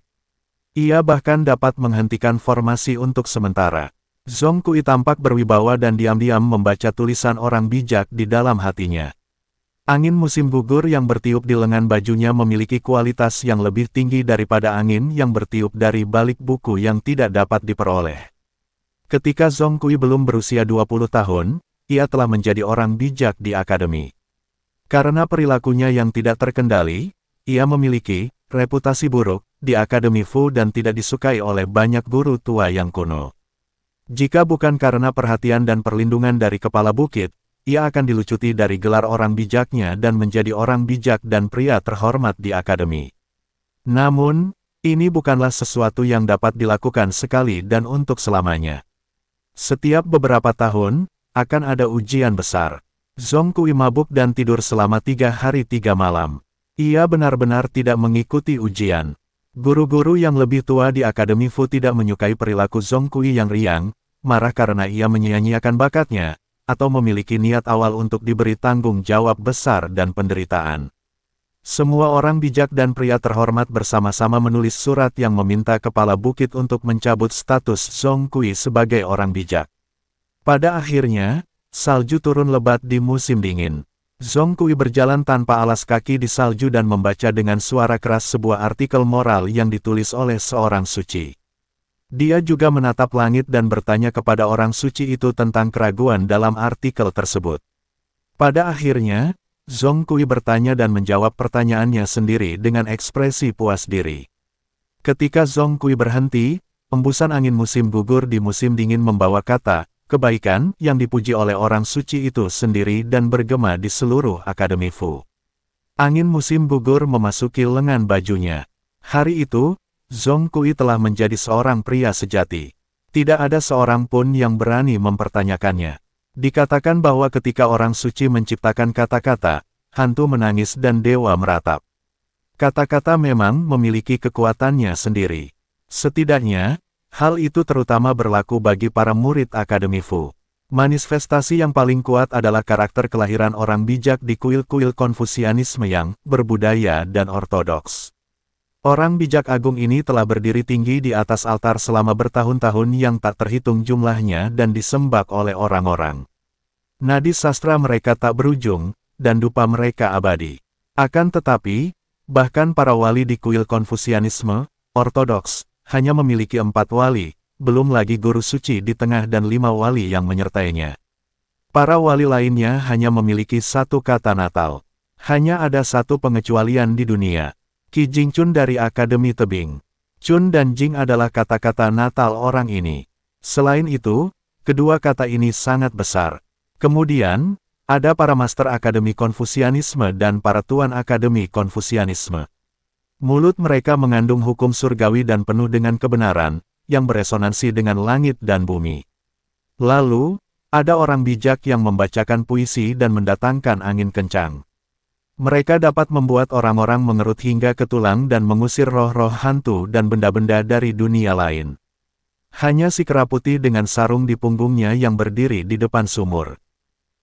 Ia bahkan dapat menghentikan formasi untuk sementara. Zong Kui tampak berwibawa dan diam-diam membaca tulisan orang bijak di dalam hatinya. Angin musim gugur yang bertiup di lengan bajunya memiliki kualitas yang lebih tinggi daripada angin yang bertiup dari balik buku yang tidak dapat diperoleh. Ketika Zong Kui belum berusia 20 tahun, ia telah menjadi orang bijak di akademi. Karena perilakunya yang tidak terkendali, ia memiliki reputasi buruk di Akademi Fu dan tidak disukai oleh banyak guru tua yang kuno. Jika bukan karena perhatian dan perlindungan dari kepala bukit, ia akan dilucuti dari gelar orang bijaknya dan menjadi orang bijak dan pria terhormat di akademi. Namun, ini bukanlah sesuatu yang dapat dilakukan sekali dan untuk selamanya. Setiap beberapa tahun, akan ada ujian besar. Zong Kui mabuk dan tidur selama tiga hari tiga malam. Ia benar-benar tidak mengikuti ujian. Guru-guru yang lebih tua di Akademi Fu tidak menyukai perilaku Zong Kui yang riang, marah karena ia menyia-nyiakan bakatnya, atau memiliki niat awal untuk diberi tanggung jawab besar dan penderitaan. Semua orang bijak dan pria terhormat bersama-sama menulis surat yang meminta kepala bukit untuk mencabut status Zong Kui sebagai orang bijak. Pada akhirnya, Salju turun lebat di musim dingin. Zhong Kui berjalan tanpa alas kaki di salju dan membaca dengan suara keras sebuah artikel moral yang ditulis oleh seorang suci. Dia juga menatap langit dan bertanya kepada orang suci itu tentang keraguan dalam artikel tersebut. Pada akhirnya, Zhong Kui bertanya dan menjawab pertanyaannya sendiri dengan ekspresi puas diri. Ketika Zhong Kui berhenti, embusan angin musim gugur di musim dingin membawa kata, Kebaikan yang dipuji oleh orang suci itu sendiri dan bergema di seluruh Akademi Fu. Angin musim gugur memasuki lengan bajunya. Hari itu, Zong Kui telah menjadi seorang pria sejati. Tidak ada seorang pun yang berani mempertanyakannya. Dikatakan bahwa ketika orang suci menciptakan kata-kata, hantu menangis dan dewa meratap. Kata-kata memang memiliki kekuatannya sendiri. Setidaknya, Hal itu terutama berlaku bagi para murid Akademi Fu. Manifestasi yang paling kuat adalah karakter kelahiran orang bijak di kuil-kuil Konfusianisme yang berbudaya dan ortodoks. Orang bijak agung ini telah berdiri tinggi di atas altar selama bertahun-tahun yang tak terhitung jumlahnya dan disembah oleh orang-orang. Nadi sastra mereka tak berujung, dan dupa mereka abadi. Akan tetapi, bahkan para wali di kuil Konfusianisme, ortodoks, hanya memiliki empat wali, belum lagi guru suci di tengah dan lima wali yang menyertainya. Para wali lainnya hanya memiliki satu kata Natal. Hanya ada satu pengecualian di dunia. Ki Jing Chun dari Akademi Tebing. Chun dan Jing adalah kata-kata Natal orang ini. Selain itu, kedua kata ini sangat besar. Kemudian, ada para Master Akademi Konfusianisme dan para Tuan Akademi Konfusianisme. Mulut mereka mengandung hukum surgawi dan penuh dengan kebenaran, yang beresonansi dengan langit dan bumi. Lalu, ada orang bijak yang membacakan puisi dan mendatangkan angin kencang. Mereka dapat membuat orang-orang mengerut hingga ke tulang dan mengusir roh-roh hantu dan benda-benda dari dunia lain. Hanya si kera putih dengan sarung di punggungnya yang berdiri di depan sumur.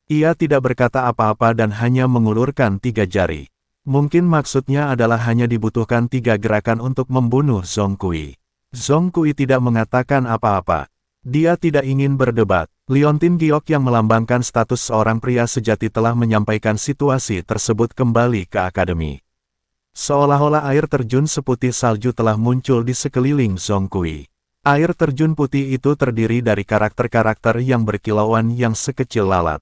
Ia tidak berkata apa-apa dan hanya mengulurkan tiga jari. Mungkin maksudnya adalah hanya dibutuhkan tiga gerakan untuk membunuh Zhong Kui. Zhong Kui tidak mengatakan apa-apa. Dia tidak ingin berdebat. Liontin Giok yang melambangkan status seorang pria sejati telah menyampaikan situasi tersebut kembali ke akademi. Seolah-olah air terjun seputih salju telah muncul di sekeliling Zhong Kui. Air terjun putih itu terdiri dari karakter-karakter yang berkilauan yang sekecil lalat.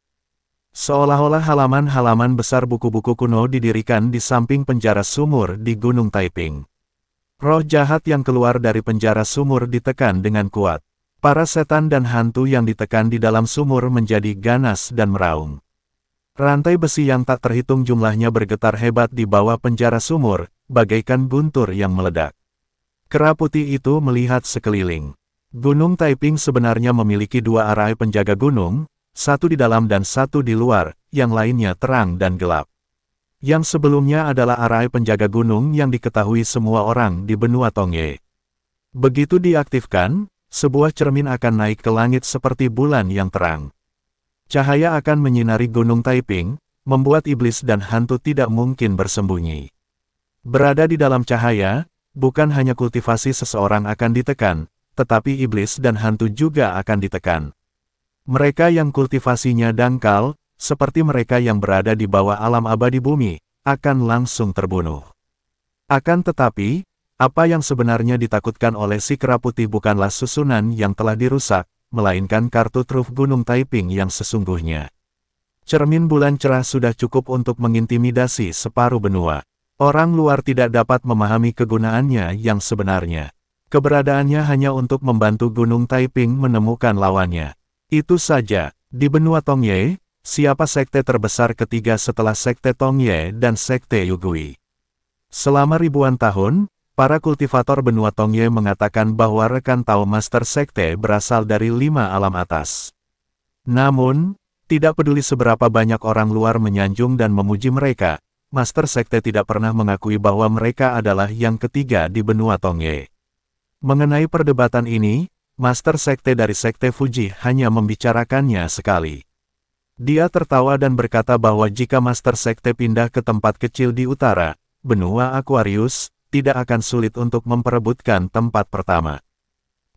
Seolah-olah halaman-halaman besar buku-buku kuno didirikan di samping penjara sumur di Gunung Taiping. Roh jahat yang keluar dari penjara sumur ditekan dengan kuat. Para setan dan hantu yang ditekan di dalam sumur menjadi ganas dan meraung. Rantai besi yang tak terhitung jumlahnya bergetar hebat di bawah penjara sumur, bagaikan guntur yang meledak. Kera putih itu melihat sekeliling. Gunung Taiping sebenarnya memiliki dua arai penjaga gunung, satu di dalam dan satu di luar, yang lainnya terang dan gelap. Yang sebelumnya adalah arai penjaga gunung yang diketahui semua orang di benua Tongye. Begitu diaktifkan, sebuah cermin akan naik ke langit seperti bulan yang terang. Cahaya akan menyinari gunung Taiping, membuat iblis dan hantu tidak mungkin bersembunyi. Berada di dalam cahaya, bukan hanya kultivasi seseorang akan ditekan, tetapi iblis dan hantu juga akan ditekan. Mereka yang kultivasinya dangkal, seperti mereka yang berada di bawah alam abadi bumi, akan langsung terbunuh. Akan tetapi, apa yang sebenarnya ditakutkan oleh si kera putih bukanlah susunan yang telah dirusak, melainkan kartu truf Gunung Taiping yang sesungguhnya. Cermin bulan cerah sudah cukup untuk mengintimidasi separuh benua. Orang luar tidak dapat memahami kegunaannya yang sebenarnya. Keberadaannya hanya untuk membantu Gunung Taiping menemukan lawannya. Itu saja, di benua Tongye, siapa sekte terbesar ketiga setelah sekte Tongye dan sekte Yugui. Selama ribuan tahun, para kultivator benua Tongye mengatakan bahwa rekan Tao Master Sekte berasal dari lima alam atas. Namun, tidak peduli seberapa banyak orang luar menyanjung dan memuji mereka, Master Sekte tidak pernah mengakui bahwa mereka adalah yang ketiga di benua Tongye. Mengenai perdebatan ini, Master Sekte dari Sekte Fuji hanya membicarakannya sekali. Dia tertawa dan berkata bahwa jika Master Sekte pindah ke tempat kecil di utara, benua Aquarius, tidak akan sulit untuk memperebutkan tempat pertama.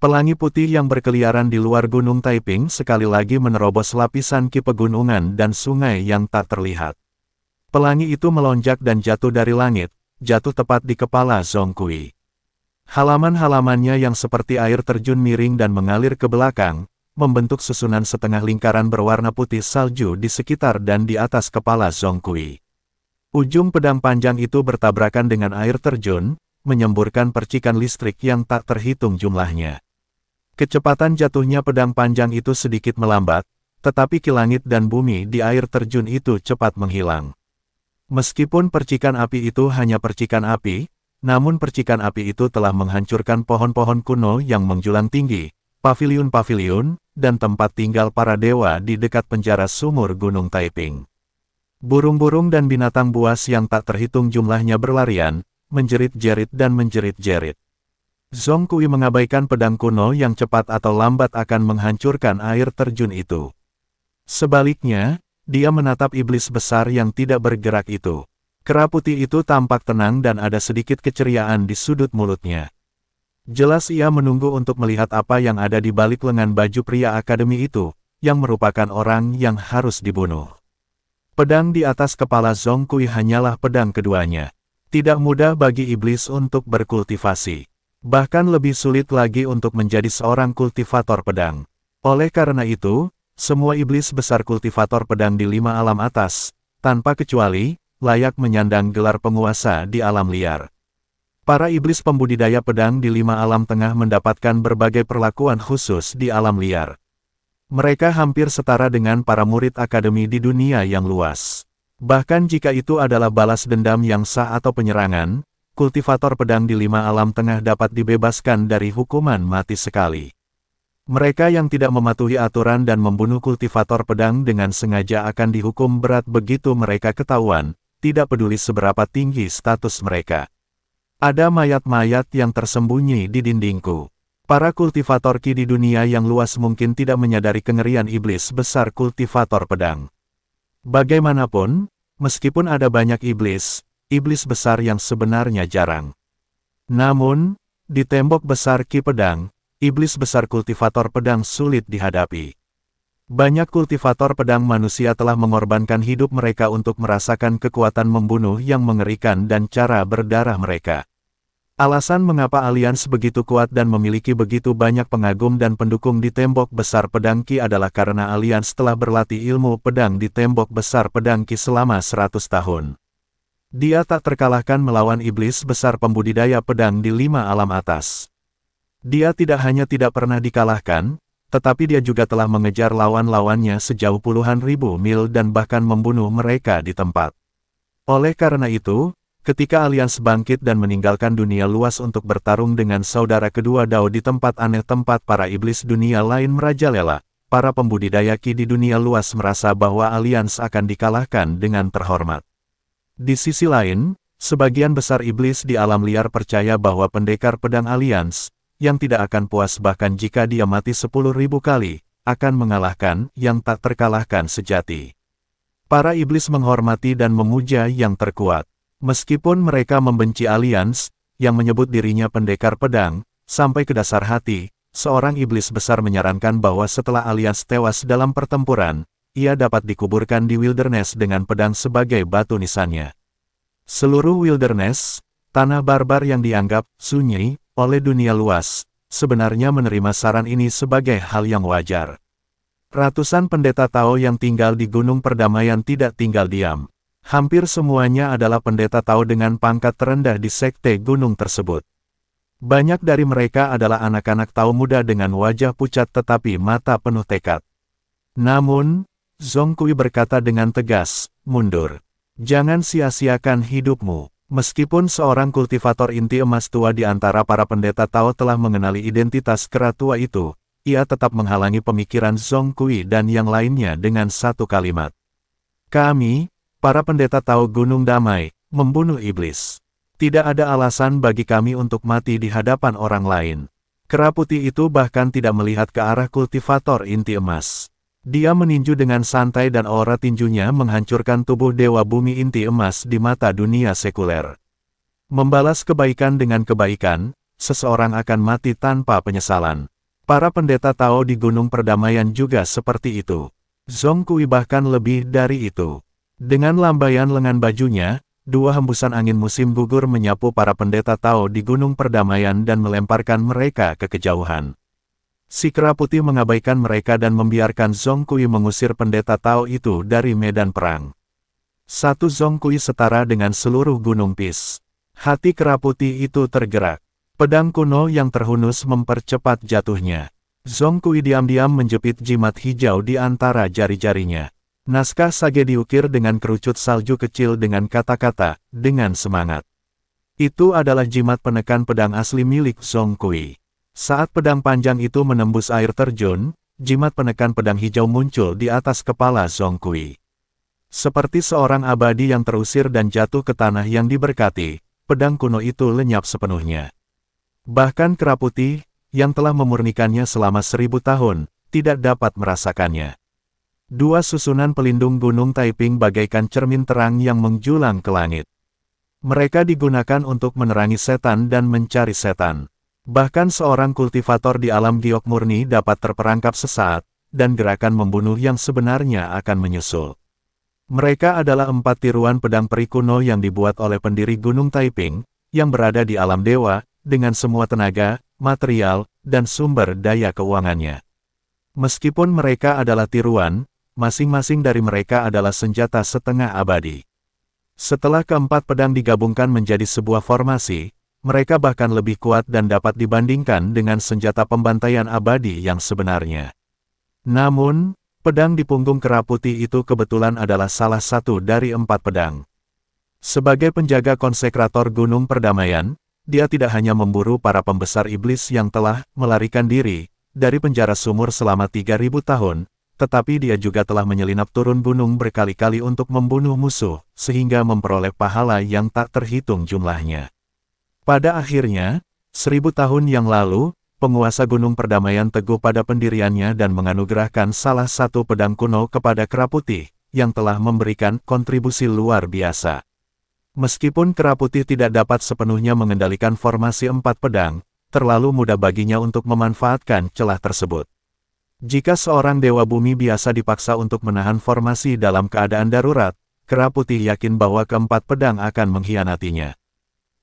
Pelangi putih yang berkeliaran di luar Gunung Taiping sekali lagi menerobos lapisan ki pegunungan dan sungai yang tak terlihat. Pelangi itu melonjak dan jatuh dari langit, jatuh tepat di kepala Zongkui. Halaman-halamannya yang seperti air terjun miring dan mengalir ke belakang, membentuk susunan setengah lingkaran berwarna putih salju di sekitar dan di atas kepala Zongkui. Ujung pedang panjang itu bertabrakan dengan air terjun, menyemburkan percikan listrik yang tak terhitung jumlahnya. Kecepatan jatuhnya pedang panjang itu sedikit melambat, tetapi kilangit dan bumi di air terjun itu cepat menghilang. Meskipun percikan api itu hanya percikan api, namun percikan api itu telah menghancurkan pohon-pohon kuno yang menjulang tinggi, pavilion paviliun dan tempat tinggal para dewa di dekat penjara sumur Gunung Taiping. Burung-burung dan binatang buas yang tak terhitung jumlahnya berlarian, menjerit-jerit dan menjerit-jerit. Zong Kui mengabaikan pedang kuno yang cepat atau lambat akan menghancurkan air terjun itu. Sebaliknya, dia menatap iblis besar yang tidak bergerak itu. Kera putih itu tampak tenang dan ada sedikit keceriaan di sudut mulutnya. Jelas ia menunggu untuk melihat apa yang ada di balik lengan baju pria akademi itu, yang merupakan orang yang harus dibunuh. Pedang di atas kepala Zong Kui hanyalah pedang keduanya. Tidak mudah bagi iblis untuk berkultivasi. Bahkan lebih sulit lagi untuk menjadi seorang kultivator pedang. Oleh karena itu, semua iblis besar kultivator pedang di lima alam atas, tanpa kecuali, layak menyandang gelar penguasa di alam liar. Para iblis pembudidaya pedang di lima alam tengah mendapatkan berbagai perlakuan khusus di alam liar. Mereka hampir setara dengan para murid akademi di dunia yang luas. Bahkan jika itu adalah balas dendam yang sah atau penyerangan, kultivator pedang di lima alam tengah dapat dibebaskan dari hukuman mati sekali. Mereka yang tidak mematuhi aturan dan membunuh kultivator pedang dengan sengaja akan dihukum berat begitu mereka ketahuan, tidak peduli seberapa tinggi status mereka. Ada mayat-mayat yang tersembunyi di dindingku. Para kultivator Ki di dunia yang luas mungkin tidak menyadari kengerian iblis besar kultivator pedang. Bagaimanapun, meskipun ada banyak iblis, iblis besar yang sebenarnya jarang. Namun, di tembok besar Ki Pedang, iblis besar kultivator pedang sulit dihadapi. Banyak kultivator pedang manusia telah mengorbankan hidup mereka untuk merasakan kekuatan membunuh yang mengerikan dan cara berdarah mereka. Alasan mengapa alians begitu kuat dan memiliki begitu banyak pengagum dan pendukung di tembok besar pedang Ki adalah karena alians telah berlatih ilmu pedang di tembok besar pedang Ki selama 100 tahun. Dia tak terkalahkan melawan iblis besar pembudidaya pedang di lima alam atas. Dia tidak hanya tidak pernah dikalahkan, tetapi dia juga telah mengejar lawan-lawannya sejauh puluhan ribu mil dan bahkan membunuh mereka di tempat. Oleh karena itu, ketika Alians bangkit dan meninggalkan dunia luas untuk bertarung dengan saudara kedua Dao di tempat aneh tempat para iblis dunia lain merajalela, para pembudidaya Ki di dunia luas merasa bahwa Alians akan dikalahkan dengan terhormat. Di sisi lain, sebagian besar iblis di alam liar percaya bahwa pendekar pedang Alians, yang tidak akan puas bahkan jika dia mati sepuluh ribu kali, akan mengalahkan yang tak terkalahkan sejati. Para iblis menghormati dan memuja yang terkuat. Meskipun mereka membenci alians, yang menyebut dirinya pendekar pedang, sampai ke dasar hati, seorang iblis besar menyarankan bahwa setelah alians tewas dalam pertempuran, ia dapat dikuburkan di wilderness dengan pedang sebagai batu nisannya. Seluruh wilderness, tanah barbar yang dianggap sunyi, oleh dunia luas, sebenarnya menerima saran ini sebagai hal yang wajar. Ratusan pendeta Tao yang tinggal di Gunung Perdamaian tidak tinggal diam. Hampir semuanya adalah pendeta Tao dengan pangkat terendah di sekte gunung tersebut. Banyak dari mereka adalah anak-anak Tao muda dengan wajah pucat tetapi mata penuh tekad. Namun, Zongkui berkata dengan tegas, mundur. Jangan sia-siakan hidupmu. Meskipun seorang kultivator inti emas tua di antara para pendeta Tao telah mengenali identitas keratua itu, ia tetap menghalangi pemikiran Zhong Kui dan yang lainnya dengan satu kalimat. Kami, para pendeta Tao Gunung Damai, membunuh iblis. Tidak ada alasan bagi kami untuk mati di hadapan orang lain. Kera putih itu bahkan tidak melihat ke arah kultivator inti emas. Dia meninju dengan santai dan aura tinjunya menghancurkan tubuh Dewa Bumi Inti Emas di mata dunia sekuler. Membalas kebaikan dengan kebaikan, seseorang akan mati tanpa penyesalan. Para pendeta Tao di Gunung Perdamaian juga seperti itu. Zong Kui bahkan lebih dari itu. Dengan lambaian lengan bajunya, dua hembusan angin musim gugur menyapu para pendeta Tao di Gunung Perdamaian dan melemparkan mereka ke kejauhan. Si kera putih mengabaikan mereka dan membiarkan Zong Kui mengusir pendeta Tao itu dari medan perang. Satu Zong Kui setara dengan seluruh gunung pis. Hati kera putih itu tergerak. Pedang kuno yang terhunus mempercepat jatuhnya. Zong Kui diam-diam menjepit jimat hijau di antara jari-jarinya. Naskah sage diukir dengan kerucut salju kecil dengan kata-kata, dengan semangat. Itu adalah jimat penekan pedang asli milik Zong Kui. Saat pedang panjang itu menembus air terjun, jimat penekan pedang hijau muncul di atas kepala Zhong Kui. Seperti seorang abadi yang terusir dan jatuh ke tanah yang diberkati, pedang kuno itu lenyap sepenuhnya. Bahkan kera putih, yang telah memurnikannya selama seribu tahun, tidak dapat merasakannya. Dua susunan pelindung gunung Taiping bagaikan cermin terang yang menjulang ke langit. Mereka digunakan untuk menerangi setan dan mencari setan. Bahkan seorang kultivator di alam giok murni dapat terperangkap sesaat dan gerakan membunuh yang sebenarnya akan menyusul. Mereka adalah empat tiruan pedang perikuno yang dibuat oleh pendiri Gunung Taiping, yang berada di alam dewa, dengan semua tenaga, material, dan sumber daya keuangannya. Meskipun mereka adalah tiruan, masing-masing dari mereka adalah senjata setengah abadi. Setelah keempat pedang digabungkan menjadi sebuah formasi, mereka bahkan lebih kuat dan dapat dibandingkan dengan senjata pembantaian abadi yang sebenarnya. Namun, pedang di punggung kera putih itu kebetulan adalah salah satu dari empat pedang. Sebagai penjaga konsekrator Gunung Perdamaian, dia tidak hanya memburu para pembesar iblis yang telah melarikan diri dari penjara sumur selama 3.000 tahun, tetapi dia juga telah menyelinap turun gunung berkali-kali untuk membunuh musuh, sehingga memperoleh pahala yang tak terhitung jumlahnya. Pada akhirnya, seribu tahun yang lalu, penguasa Gunung Perdamaian teguh pada pendiriannya dan menganugerahkan salah satu pedang kuno kepada Kera Putih, yang telah memberikan kontribusi luar biasa. Meskipun Kera Putih tidak dapat sepenuhnya mengendalikan formasi empat pedang, terlalu mudah baginya untuk memanfaatkan celah tersebut. Jika seorang dewa bumi biasa dipaksa untuk menahan formasi dalam keadaan darurat, Kera Putih yakin bahwa keempat pedang akan mengkhianatinya.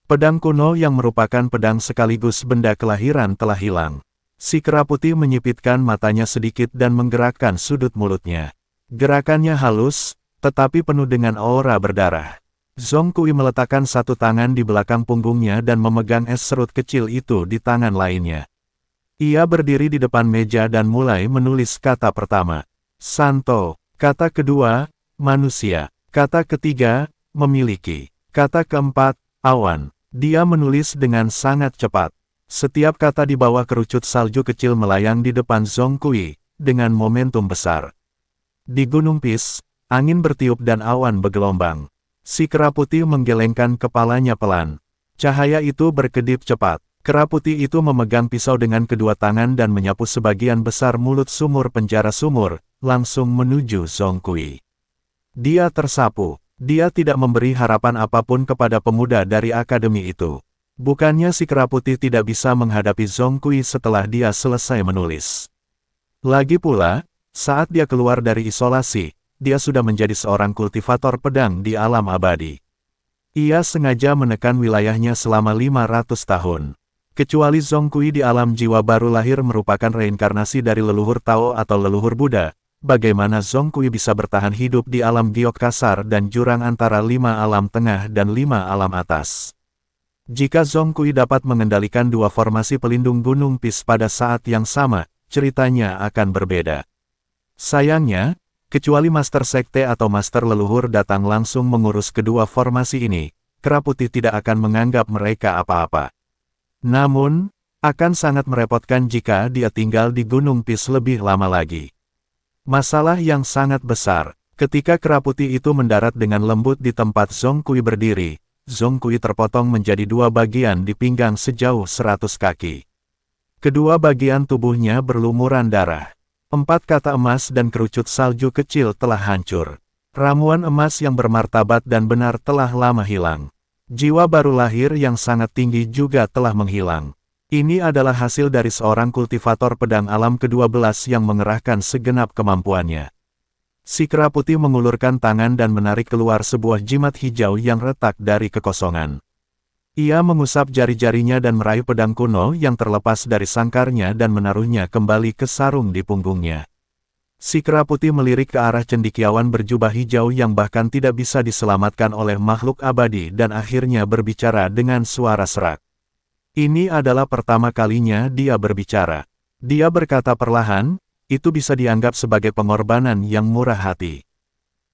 Pedang kuno yang merupakan pedang sekaligus benda kelahiran telah hilang. Si kera putih menyipitkan matanya sedikit dan menggerakkan sudut mulutnya. Gerakannya halus, tetapi penuh dengan aura berdarah. Zong Kui meletakkan satu tangan di belakang punggungnya dan memegang es serut kecil itu di tangan lainnya. Ia berdiri di depan meja dan mulai menulis kata pertama. Santo, kata kedua, manusia. Kata ketiga, memiliki. Kata keempat, awan. Dia menulis dengan sangat cepat. Setiap kata di bawah kerucut salju kecil melayang di depan Zhong Kui, dengan momentum besar. Di Gunung Pis, angin bertiup dan awan bergelombang. Si kera putih menggelengkan kepalanya pelan. Cahaya itu berkedip cepat. Kera putih itu memegang pisau dengan kedua tangan dan menyapu sebagian besar mulut sumur penjara sumur, langsung menuju Zhong Kui. Dia tersapu, dia tidak memberi harapan apapun kepada pemuda dari akademi itu. Bukannya si kera putih tidak bisa menghadapi Zhong Kui setelah dia selesai menulis. Lagi pula, saat dia keluar dari isolasi, dia sudah menjadi seorang kultivator pedang di alam abadi. Ia sengaja menekan wilayahnya selama 500 tahun. Kecuali Zongkui di alam jiwa baru lahir merupakan reinkarnasi dari leluhur Tao atau leluhur Buddha, bagaimana Zongkui bisa bertahan hidup di alam giok kasar dan jurang antara lima alam tengah dan lima alam atas. Jika Zongkui dapat mengendalikan dua formasi pelindung Gunung Pis pada saat yang sama, ceritanya akan berbeda. Sayangnya, kecuali Master Sekte atau Master Leluhur datang langsung mengurus kedua formasi ini, Keraputi tidak akan menganggap mereka apa-apa. Namun, akan sangat merepotkan jika dia tinggal di Gunung Pis lebih lama lagi. Masalah yang sangat besar, ketika keraputi itu mendarat dengan lembut di tempat Zongkui berdiri, Zongkui terpotong menjadi dua bagian di pinggang sejauh seratus kaki. Kedua bagian tubuhnya berlumuran darah. Empat kata emas dan kerucut salju kecil telah hancur. Ramuan emas yang bermartabat dan benar telah lama hilang. Jiwa baru lahir yang sangat tinggi juga telah menghilang. Ini adalah hasil dari seorang kultivator pedang alam ke-12 yang mengerahkan segenap kemampuannya. Sikra putih mengulurkan tangan dan menarik keluar sebuah jimat hijau yang retak dari kekosongan. Ia mengusap jari-jarinya dan meraih pedang kuno yang terlepas dari sangkarnya dan menaruhnya kembali ke sarung di punggungnya. Sikra putih melirik ke arah cendikiawan berjubah hijau yang bahkan tidak bisa diselamatkan oleh makhluk abadi dan akhirnya berbicara dengan suara serak. Ini adalah pertama kalinya dia berbicara. Dia berkata perlahan, itu bisa dianggap sebagai pengorbanan yang murah hati.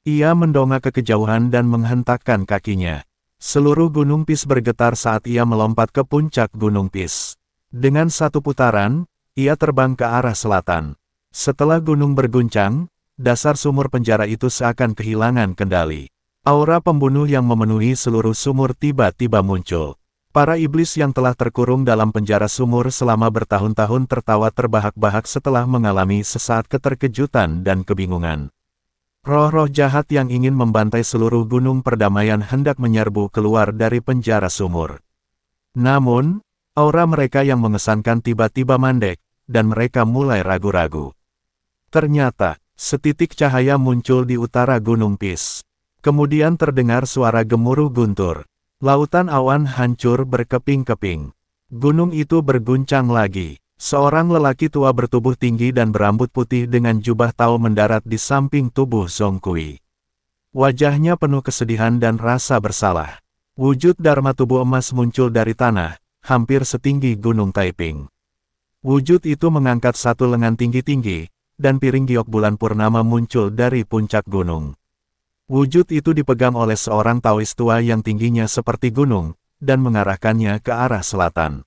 Ia mendongak ke kejauhan dan menghentakkan kakinya. Seluruh gunung pis bergetar saat ia melompat ke puncak gunung pis. Dengan satu putaran, ia terbang ke arah selatan. Setelah gunung berguncang, dasar sumur penjara itu seakan kehilangan kendali. Aura pembunuh yang memenuhi seluruh sumur tiba-tiba muncul. Para iblis yang telah terkurung dalam penjara sumur selama bertahun-tahun tertawa terbahak-bahak setelah mengalami sesaat keterkejutan dan kebingungan. Roh-roh jahat yang ingin membantai seluruh gunung perdamaian hendak menyerbu keluar dari penjara sumur. Namun, aura mereka yang mengesankan tiba-tiba mandek, dan mereka mulai ragu-ragu. Ternyata, setitik cahaya muncul di utara Gunung Pis. Kemudian terdengar suara gemuruh guntur, Lautan awan hancur berkeping-keping. Gunung itu berguncang lagi. Seorang lelaki tua bertubuh tinggi dan berambut putih dengan jubah tahu mendarat di samping tubuh Zongkui. Wajahnya penuh kesedihan dan rasa bersalah. Wujud Dharma tubuh emas muncul dari tanah, hampir setinggi Gunung Taiping. Wujud itu mengangkat satu lengan tinggi-tinggi, dan piring giok bulan purnama muncul dari puncak gunung. Wujud itu dipegang oleh seorang Taois tua yang tingginya seperti gunung, dan mengarahkannya ke arah selatan.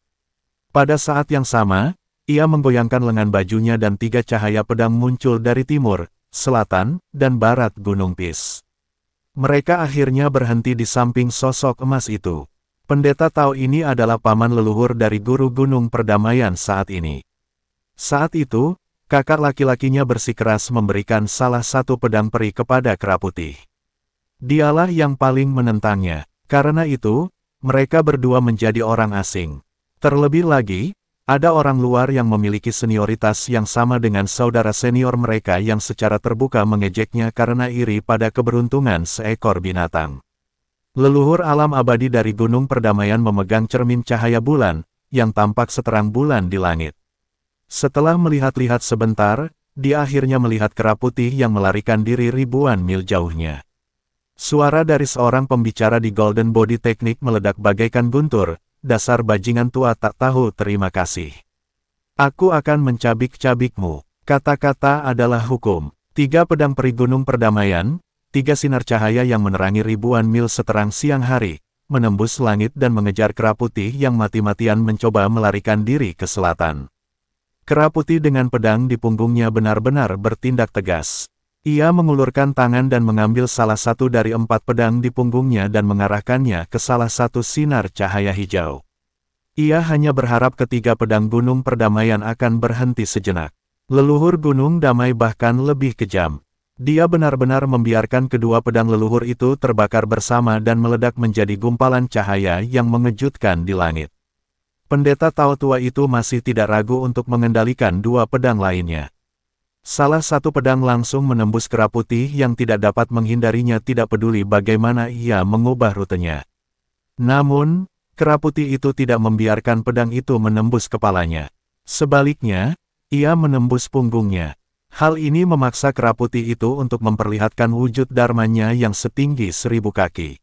Pada saat yang sama, ia menggoyangkan lengan bajunya dan tiga cahaya pedang muncul dari timur, selatan, dan barat Gunung Pis. Mereka akhirnya berhenti di samping sosok emas itu. Pendeta Tao ini adalah paman leluhur dari guru Gunung Perdamaian saat ini. Saat itu, kakak laki-lakinya bersikeras memberikan salah satu pedang peri kepada Keraputih. Dialah yang paling menentangnya, karena itu, mereka berdua menjadi orang asing. Terlebih lagi, ada orang luar yang memiliki senioritas yang sama dengan saudara senior mereka yang secara terbuka mengejeknya karena iri pada keberuntungan seekor binatang. Leluhur alam abadi dari Gunung Perdamaian memegang cermin cahaya bulan, yang tampak seterang bulan di langit. Setelah melihat-lihat sebentar, dia akhirnya melihat kera putih yang melarikan diri ribuan mil jauhnya. Suara dari seorang pembicara di Golden Body Technique meledak bagaikan guntur, dasar bajingan tua tak tahu terima kasih. Aku akan mencabik-cabikmu. Kata-kata adalah hukum. Tiga pedang peri gunung perdamaian, tiga sinar cahaya yang menerangi ribuan mil seterang siang hari, menembus langit dan mengejar kera putih yang mati-matian mencoba melarikan diri ke selatan. Kera putih dengan pedang di punggungnya benar-benar bertindak tegas. Ia mengulurkan tangan dan mengambil salah satu dari empat pedang di punggungnya dan mengarahkannya ke salah satu sinar cahaya hijau. Ia hanya berharap ketiga pedang gunung perdamaian akan berhenti sejenak. Leluhur gunung damai bahkan lebih kejam. Dia benar-benar membiarkan kedua pedang leluhur itu terbakar bersama dan meledak menjadi gumpalan cahaya yang mengejutkan di langit. Pendeta Tao tua itu masih tidak ragu untuk mengendalikan dua pedang lainnya. Salah satu pedang langsung menembus kera putih yang tidak dapat menghindarinya tidak peduli bagaimana ia mengubah rutenya. Namun, kera putih itu tidak membiarkan pedang itu menembus kepalanya. Sebaliknya, ia menembus punggungnya. Hal ini memaksa kera putih itu untuk memperlihatkan wujud dharmanya yang setinggi seribu kaki.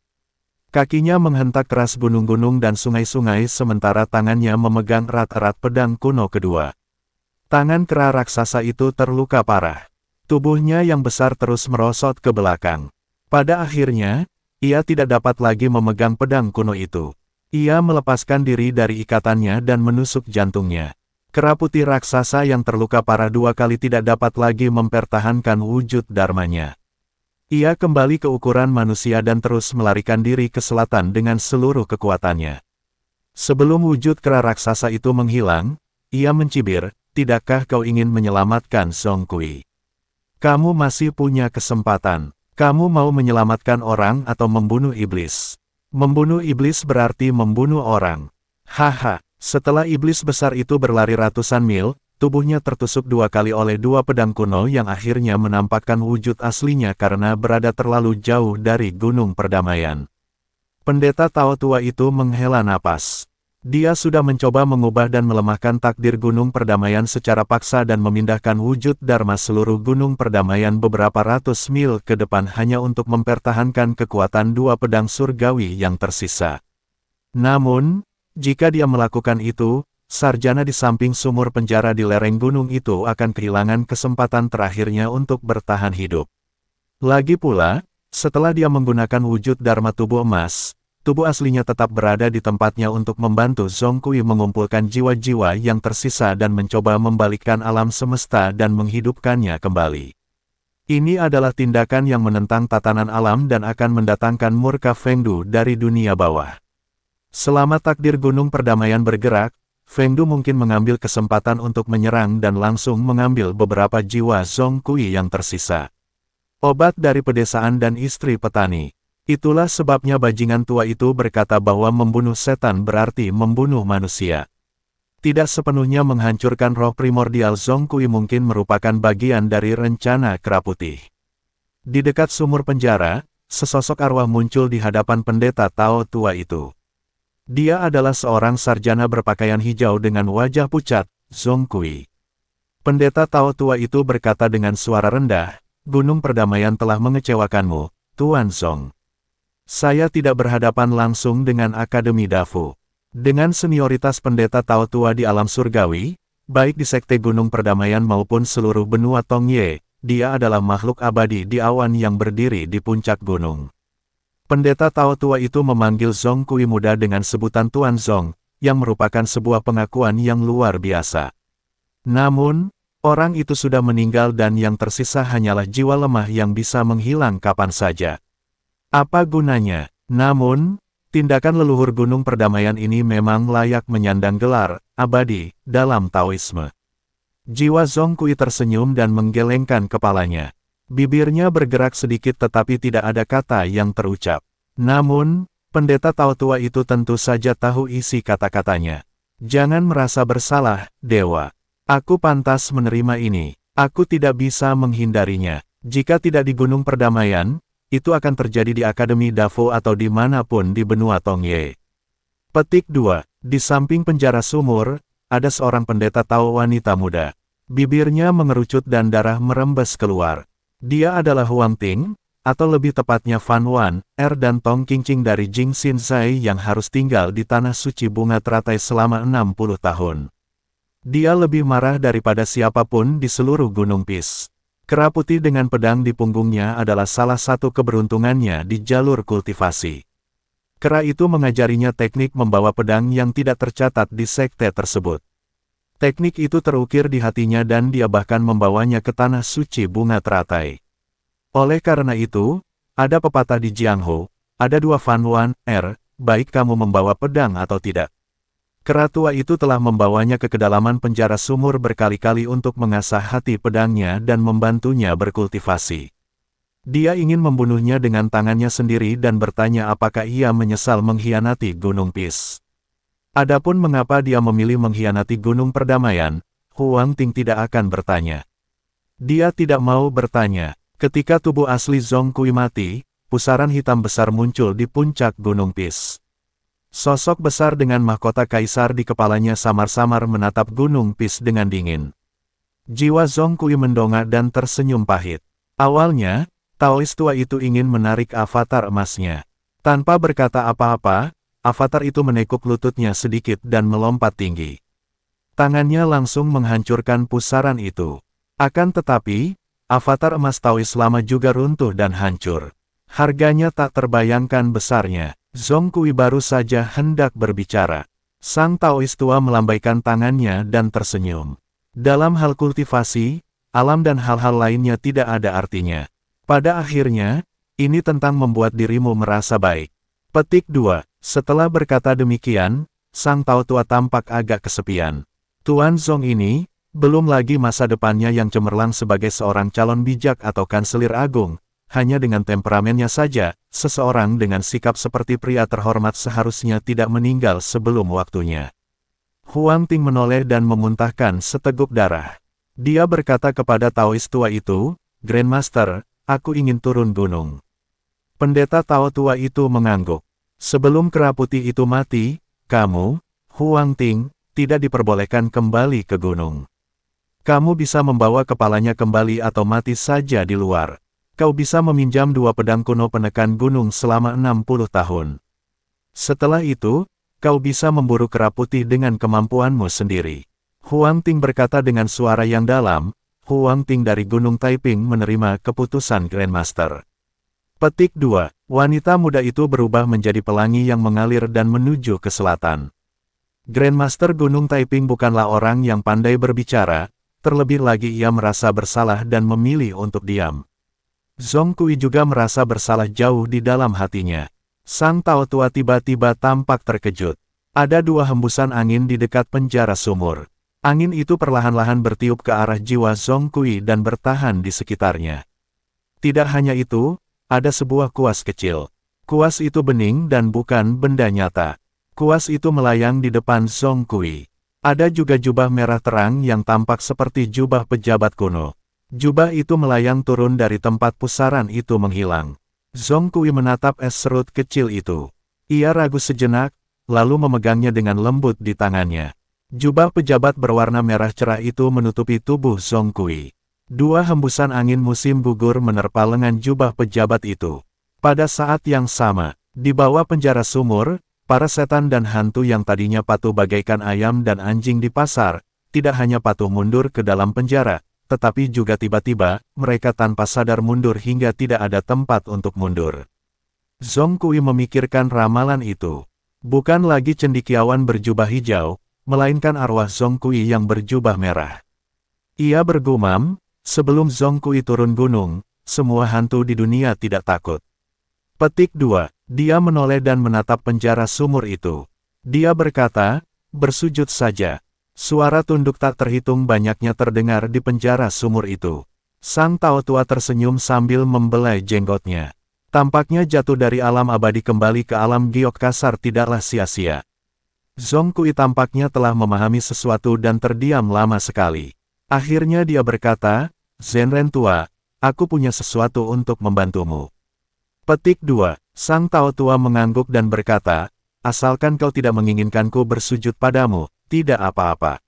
Kakinya menghentak keras gunung-gunung dan sungai-sungai sementara tangannya memegang erat-erat pedang kuno kedua. Tangan kera raksasa itu terluka parah. Tubuhnya yang besar terus merosot ke belakang. Pada akhirnya, ia tidak dapat lagi memegang pedang kuno itu. Ia melepaskan diri dari ikatannya dan menusuk jantungnya. Kera putih raksasa yang terluka parah dua kali tidak dapat lagi mempertahankan wujud dharmanya. Ia kembali ke ukuran manusia dan terus melarikan diri ke selatan dengan seluruh kekuatannya. Sebelum wujud kera raksasa itu menghilang, ia mencibir, tidakkah kau ingin menyelamatkan Song Kui? Kamu masih punya kesempatan. Kamu mau menyelamatkan orang atau membunuh iblis? Membunuh iblis berarti membunuh orang. Haha, setelah iblis besar itu berlari ratusan mil, Tubuhnya tertusuk dua kali oleh dua pedang kuno yang akhirnya menampakkan wujud aslinya karena berada terlalu jauh dari Gunung Perdamaian. Pendeta Tao tua itu menghela napas. Dia sudah mencoba mengubah dan melemahkan takdir Gunung Perdamaian secara paksa dan memindahkan wujud Dharma seluruh Gunung Perdamaian beberapa ratus mil ke depan hanya untuk mempertahankan kekuatan dua pedang surgawi yang tersisa. Namun, jika dia melakukan itu, sarjana di samping sumur penjara di lereng gunung itu akan kehilangan kesempatan terakhirnya untuk bertahan hidup. Lagi pula, setelah dia menggunakan wujud Dharma tubuh emas, tubuh aslinya tetap berada di tempatnya untuk membantu Zongkui mengumpulkan jiwa-jiwa yang tersisa dan mencoba membalikkan alam semesta dan menghidupkannya kembali. Ini adalah tindakan yang menentang tatanan alam dan akan mendatangkan murka Fengdu dari dunia bawah. Selama takdir gunung perdamaian bergerak, Fengdu mungkin mengambil kesempatan untuk menyerang dan langsung mengambil beberapa jiwa Zong Kui yang tersisa. Obat dari pedesaan dan istri petani. Itulah sebabnya bajingan tua itu berkata bahwa membunuh setan berarti membunuh manusia. Tidak sepenuhnya menghancurkan roh primordial Zong Kui mungkin merupakan bagian dari rencana Keraputih. Di dekat sumur penjara, sesosok arwah muncul di hadapan pendeta Tao tua itu. Dia adalah seorang sarjana berpakaian hijau dengan wajah pucat, Zong Kui. Pendeta Tao tua itu berkata dengan suara rendah, Gunung Perdamaian telah mengecewakanmu, Tuan Zong. Saya tidak berhadapan langsung dengan Akademi Dafu. Dengan senioritas pendeta Tao tua di alam surgawi, baik di Sekte Gunung Perdamaian maupun seluruh benua Tongye, dia adalah makhluk abadi di awan yang berdiri di puncak gunung. Pendeta Tao tua itu memanggil Zong Kui muda dengan sebutan Tuan Zong, yang merupakan sebuah pengakuan yang luar biasa. Namun, orang itu sudah meninggal dan yang tersisa hanyalah jiwa lemah yang bisa menghilang kapan saja. Apa gunanya? Namun, tindakan leluhur gunung perdamaian ini memang layak menyandang gelar, abadi, dalam Taoisme. Jiwa Zong Kui tersenyum dan menggelengkan kepalanya. Bibirnya bergerak sedikit tetapi tidak ada kata yang terucap. Namun, pendeta Tao tua itu tentu saja tahu isi kata-katanya. Jangan merasa bersalah, Dewa. Aku pantas menerima ini. Aku tidak bisa menghindarinya. Jika tidak di Gunung Perdamaian, itu akan terjadi di Akademi Davo atau di dimanapun di benua Tongye. Petik 2. Di samping penjara sumur, ada seorang pendeta Tao wanita muda. Bibirnya mengerucut dan darah merembes keluar. Dia adalah Huang Ting, atau lebih tepatnya Fan Wan, Er dan Tong Qingqing dari Jing Xin Zai yang harus tinggal di Tanah Suci Bunga Teratai selama 60 tahun. Dia lebih marah daripada siapapun di seluruh Gunung Pis. Keraputi dengan pedang di punggungnya adalah salah satu keberuntungannya di jalur kultivasi. Kera itu mengajarinya teknik membawa pedang yang tidak tercatat di sekte tersebut. Teknik itu terukir di hatinya dan dia bahkan membawanya ke tanah suci bunga teratai. Oleh karena itu, ada pepatah di Jianghu, ada dua Fan Wan, Er, baik kamu membawa pedang atau tidak. Keratua itu telah membawanya ke kedalaman penjara sumur berkali-kali untuk mengasah hati pedangnya dan membantunya berkultivasi. Dia ingin membunuhnya dengan tangannya sendiri dan bertanya apakah ia menyesal mengkhianati Gunung Pis. Adapun mengapa dia memilih mengkhianati Gunung Perdamaian, Huang Ting tidak akan bertanya. Dia tidak mau bertanya. Ketika tubuh asli Zong Kui mati, pusaran hitam besar muncul di puncak Gunung Pis. Sosok besar dengan mahkota kaisar di kepalanya samar-samar menatap Gunung Pis dengan dingin. Jiwa Zong Kui mendongak dan tersenyum pahit. Awalnya, Taois tua itu ingin menarik avatar emasnya. Tanpa berkata apa-apa, Avatar itu menekuk lututnya sedikit dan melompat tinggi. Tangannya langsung menghancurkan pusaran itu. Akan tetapi, avatar emas Taois lama juga runtuh dan hancur. Harganya tak terbayangkan besarnya. Zong Kui baru saja hendak berbicara. Sang Taois tua melambaikan tangannya dan tersenyum. Dalam hal kultivasi, alam dan hal-hal lainnya tidak ada artinya. Pada akhirnya, ini tentang membuat dirimu merasa baik. Petik 2. Setelah berkata demikian, Sang Tao Tua tampak agak kesepian. Tuan Zong ini, belum lagi masa depannya yang cemerlang sebagai seorang calon bijak atau kanselir agung, hanya dengan temperamennya saja, seseorang dengan sikap seperti pria terhormat seharusnya tidak meninggal sebelum waktunya. Huang Ting menoleh dan memuntahkan seteguk darah. Dia berkata kepada Taois tua itu, Grandmaster, aku ingin turun gunung. Pendeta Tao tua itu mengangguk. Sebelum kera putih itu mati, kamu, Huang Ting, tidak diperbolehkan kembali ke gunung. Kamu bisa membawa kepalanya kembali atau mati saja di luar. Kau bisa meminjam dua pedang kuno penekan gunung selama 60 tahun. Setelah itu, kau bisa memburu kera putih dengan kemampuanmu sendiri. Huang Ting berkata dengan suara yang dalam, Huang Ting dari Gunung Taiping menerima keputusan Grandmaster. Petik 2. Wanita muda itu berubah menjadi pelangi yang mengalir dan menuju ke selatan. Grandmaster Gunung Taiping bukanlah orang yang pandai berbicara, terlebih lagi ia merasa bersalah dan memilih untuk diam. Zong Kui juga merasa bersalah jauh di dalam hatinya. Sang Tao Tua tiba-tiba tampak terkejut. Ada dua hembusan angin di dekat penjara sumur. Angin itu perlahan-lahan bertiup ke arah jiwa Zong Kui dan bertahan di sekitarnya. Tidak hanya itu, ada sebuah kuas kecil. Kuas itu bening dan bukan benda nyata. Kuas itu melayang di depan Song Kui. Ada juga jubah merah terang yang tampak seperti jubah pejabat kuno. Jubah itu melayang turun dari tempat pusaran itu menghilang. Zong Kui menatap es serut kecil itu. Ia ragu sejenak, lalu memegangnya dengan lembut di tangannya. Jubah pejabat berwarna merah cerah itu menutupi tubuh Zong Kui. Dua hembusan angin musim gugur menerpa lengan jubah pejabat itu. Pada saat yang sama, di bawah penjara sumur, para setan dan hantu yang tadinya patuh bagaikan ayam dan anjing di pasar, tidak hanya patuh mundur ke dalam penjara, tetapi juga tiba-tiba, mereka tanpa sadar mundur hingga tidak ada tempat untuk mundur. Zong Kui memikirkan ramalan itu. Bukan lagi cendikiawan berjubah hijau, melainkan arwah Zong Kui yang berjubah merah. Ia bergumam, Sebelum Zongkui turun gunung, semua hantu di dunia tidak takut. Petik 2. Dia menoleh dan menatap penjara sumur itu. Dia berkata, bersujud saja. Suara tunduk tak terhitung banyaknya terdengar di penjara sumur itu. Sang Tao Tua tersenyum sambil membelai jenggotnya. Tampaknya jatuh dari alam abadi kembali ke alam giok kasar tidaklah sia-sia. Zongkui tampaknya telah memahami sesuatu dan terdiam lama sekali. Akhirnya dia berkata, Zenren tua, aku punya sesuatu untuk membantumu. Petik 2. Sang Tao tua mengangguk dan berkata, asalkan kau tidak menginginkanku bersujud padamu, tidak apa-apa.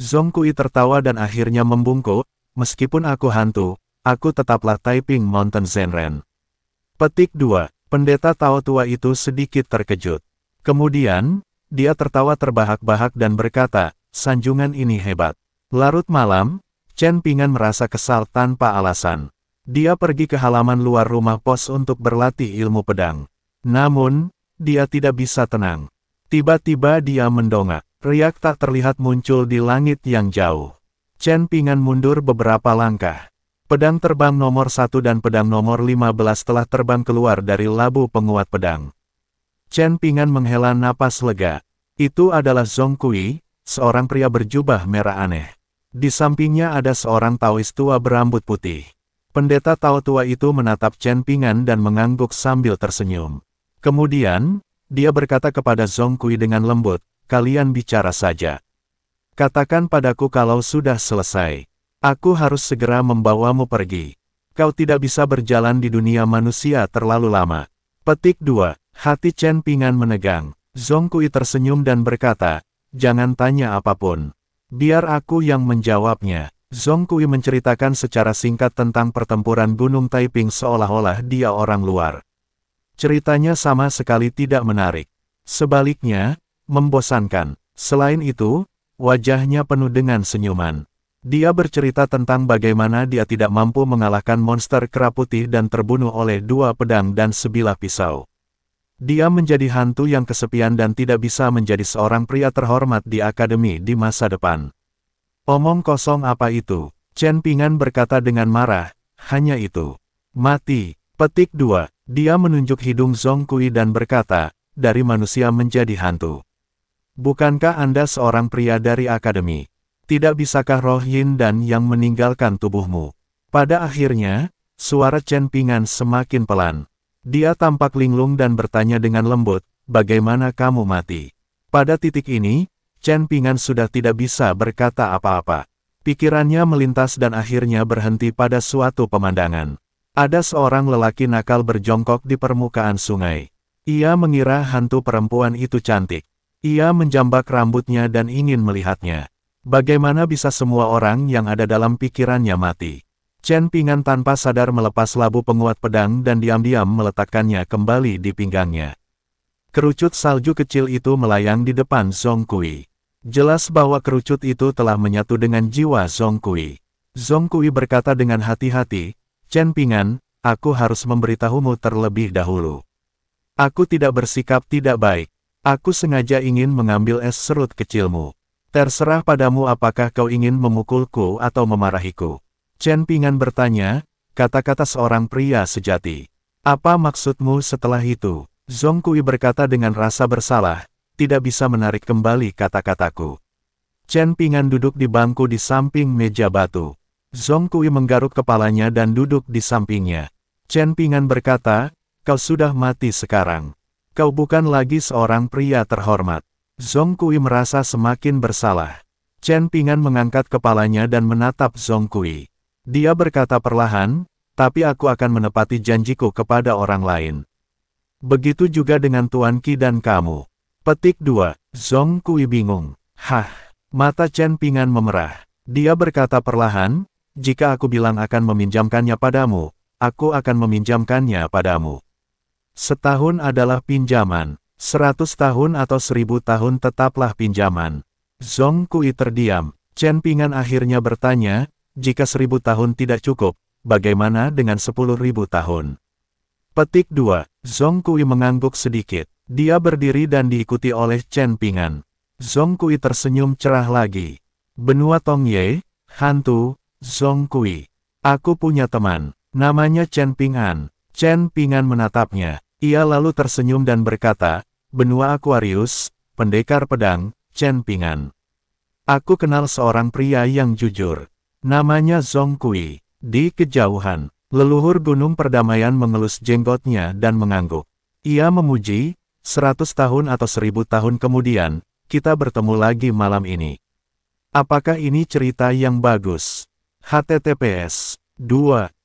Zong Kui tertawa dan akhirnya membungkuk, meskipun aku hantu, aku tetaplah Taiping Mountain Zenren. Petik 2. Pendeta Tao tua itu sedikit terkejut. Kemudian, dia tertawa terbahak-bahak dan berkata, sanjungan ini hebat. Larut malam, Chen Pingan merasa kesal tanpa alasan. Dia pergi ke halaman luar rumah pos untuk berlatih ilmu pedang. Namun, dia tidak bisa tenang. Tiba-tiba dia mendongak. Riak tak terlihat muncul di langit yang jauh. Chen Pingan mundur beberapa langkah. Pedang terbang nomor satu dan pedang nomor 15 telah terbang keluar dari labu penguat pedang. Chen Pingan menghela napas lega. Itu adalah Zhong Kui, seorang pria berjubah merah aneh. Di sampingnya ada seorang Taois tua berambut putih. Pendeta Tao tua itu menatap Chen Pingan dan mengangguk sambil tersenyum. Kemudian, dia berkata kepada Zong Kui dengan lembut, kalian bicara saja. Katakan padaku kalau sudah selesai. Aku harus segera membawamu pergi. Kau tidak bisa berjalan di dunia manusia terlalu lama. Petik 2. Hati Chen Pingan menegang. Zong Kui tersenyum dan berkata, jangan tanya apapun. Biar aku yang menjawabnya. Zhong Kui menceritakan secara singkat tentang pertempuran Gunung Taiping seolah-olah dia orang luar. Ceritanya sama sekali tidak menarik. Sebaliknya, membosankan. Selain itu, wajahnya penuh dengan senyuman. Dia bercerita tentang bagaimana dia tidak mampu mengalahkan monster kera putih dan terbunuh oleh dua pedang dan sebilah pisau. Dia menjadi hantu yang kesepian dan tidak bisa menjadi seorang pria terhormat di akademi di masa depan. Omong kosong apa itu? Chen Pingan berkata dengan marah, hanya itu. Mati. Petik dua, Dia menunjuk hidung Zong Kui dan berkata, dari manusia menjadi hantu. Bukankah Anda seorang pria dari akademi? Tidak bisakah roh yin dan yang meninggalkan tubuhmu? Pada akhirnya, suara Chen Pingan semakin pelan. Dia tampak linglung dan bertanya dengan lembut, bagaimana kamu mati? Pada titik ini, Chen Pingan sudah tidak bisa berkata apa-apa. Pikirannya melintas dan akhirnya berhenti pada suatu pemandangan. Ada seorang lelaki nakal berjongkok di permukaan sungai. Ia mengira hantu perempuan itu cantik. Ia menjambak rambutnya dan ingin melihatnya. Bagaimana bisa semua orang yang ada dalam pikirannya mati? Chen Pingan tanpa sadar melepas labu penguat pedang dan diam-diam meletakkannya kembali di pinggangnya. Kerucut salju kecil itu melayang di depan Zhong Kui. Jelas bahwa kerucut itu telah menyatu dengan jiwa Zhong Kui. Zhong Kui berkata dengan hati-hati, Chen Pingan, aku harus memberitahumu terlebih dahulu. Aku tidak bersikap tidak baik. Aku sengaja ingin mengambil es serut kecilmu. Terserah padamu apakah kau ingin memukulku atau memarahiku. Chen Pingan bertanya, kata-kata seorang pria sejati. Apa maksudmu setelah itu? Zong Kui berkata dengan rasa bersalah, tidak bisa menarik kembali kata-kataku. Chen Pingan duduk di bangku di samping meja batu. Zong Kui menggaruk kepalanya dan duduk di sampingnya. Chen Pingan berkata, kau sudah mati sekarang. Kau bukan lagi seorang pria terhormat. Zong Kui merasa semakin bersalah. Chen Pingan mengangkat kepalanya dan menatap Zong Kui. Dia berkata perlahan, tapi aku akan menepati janjiku kepada orang lain. Begitu juga dengan Tuan Ki dan kamu. Petik 2. Zong Kui bingung. Hah, mata Chen Pingan memerah. Dia berkata perlahan, jika aku bilang akan meminjamkannya padamu, aku akan meminjamkannya padamu. Setahun adalah pinjaman, seratus tahun atau seribu tahun tetaplah pinjaman. Zong Kui terdiam, Chen Pingan akhirnya bertanya, jika seribu tahun tidak cukup, bagaimana dengan sepuluh ribu tahun? Petik 2. Zong Kui mengangguk sedikit. Dia berdiri dan diikuti oleh Chen Pingan. Zong Kui tersenyum cerah lagi. Benua Tongye, hantu, Zong Kui. Aku punya teman. Namanya Chen Pingan. Chen Pingan menatapnya. Ia lalu tersenyum dan berkata, Benua Aquarius, pendekar pedang, Chen Pingan. Aku kenal seorang pria yang jujur. Namanya Zong Kui. Di kejauhan, leluhur Gunung Perdamaian mengelus jenggotnya dan mengangguk. Ia memuji, seratus tahun atau seribu tahun kemudian, kita bertemu lagi malam ini. Apakah ini cerita yang bagus? HTTPS 2.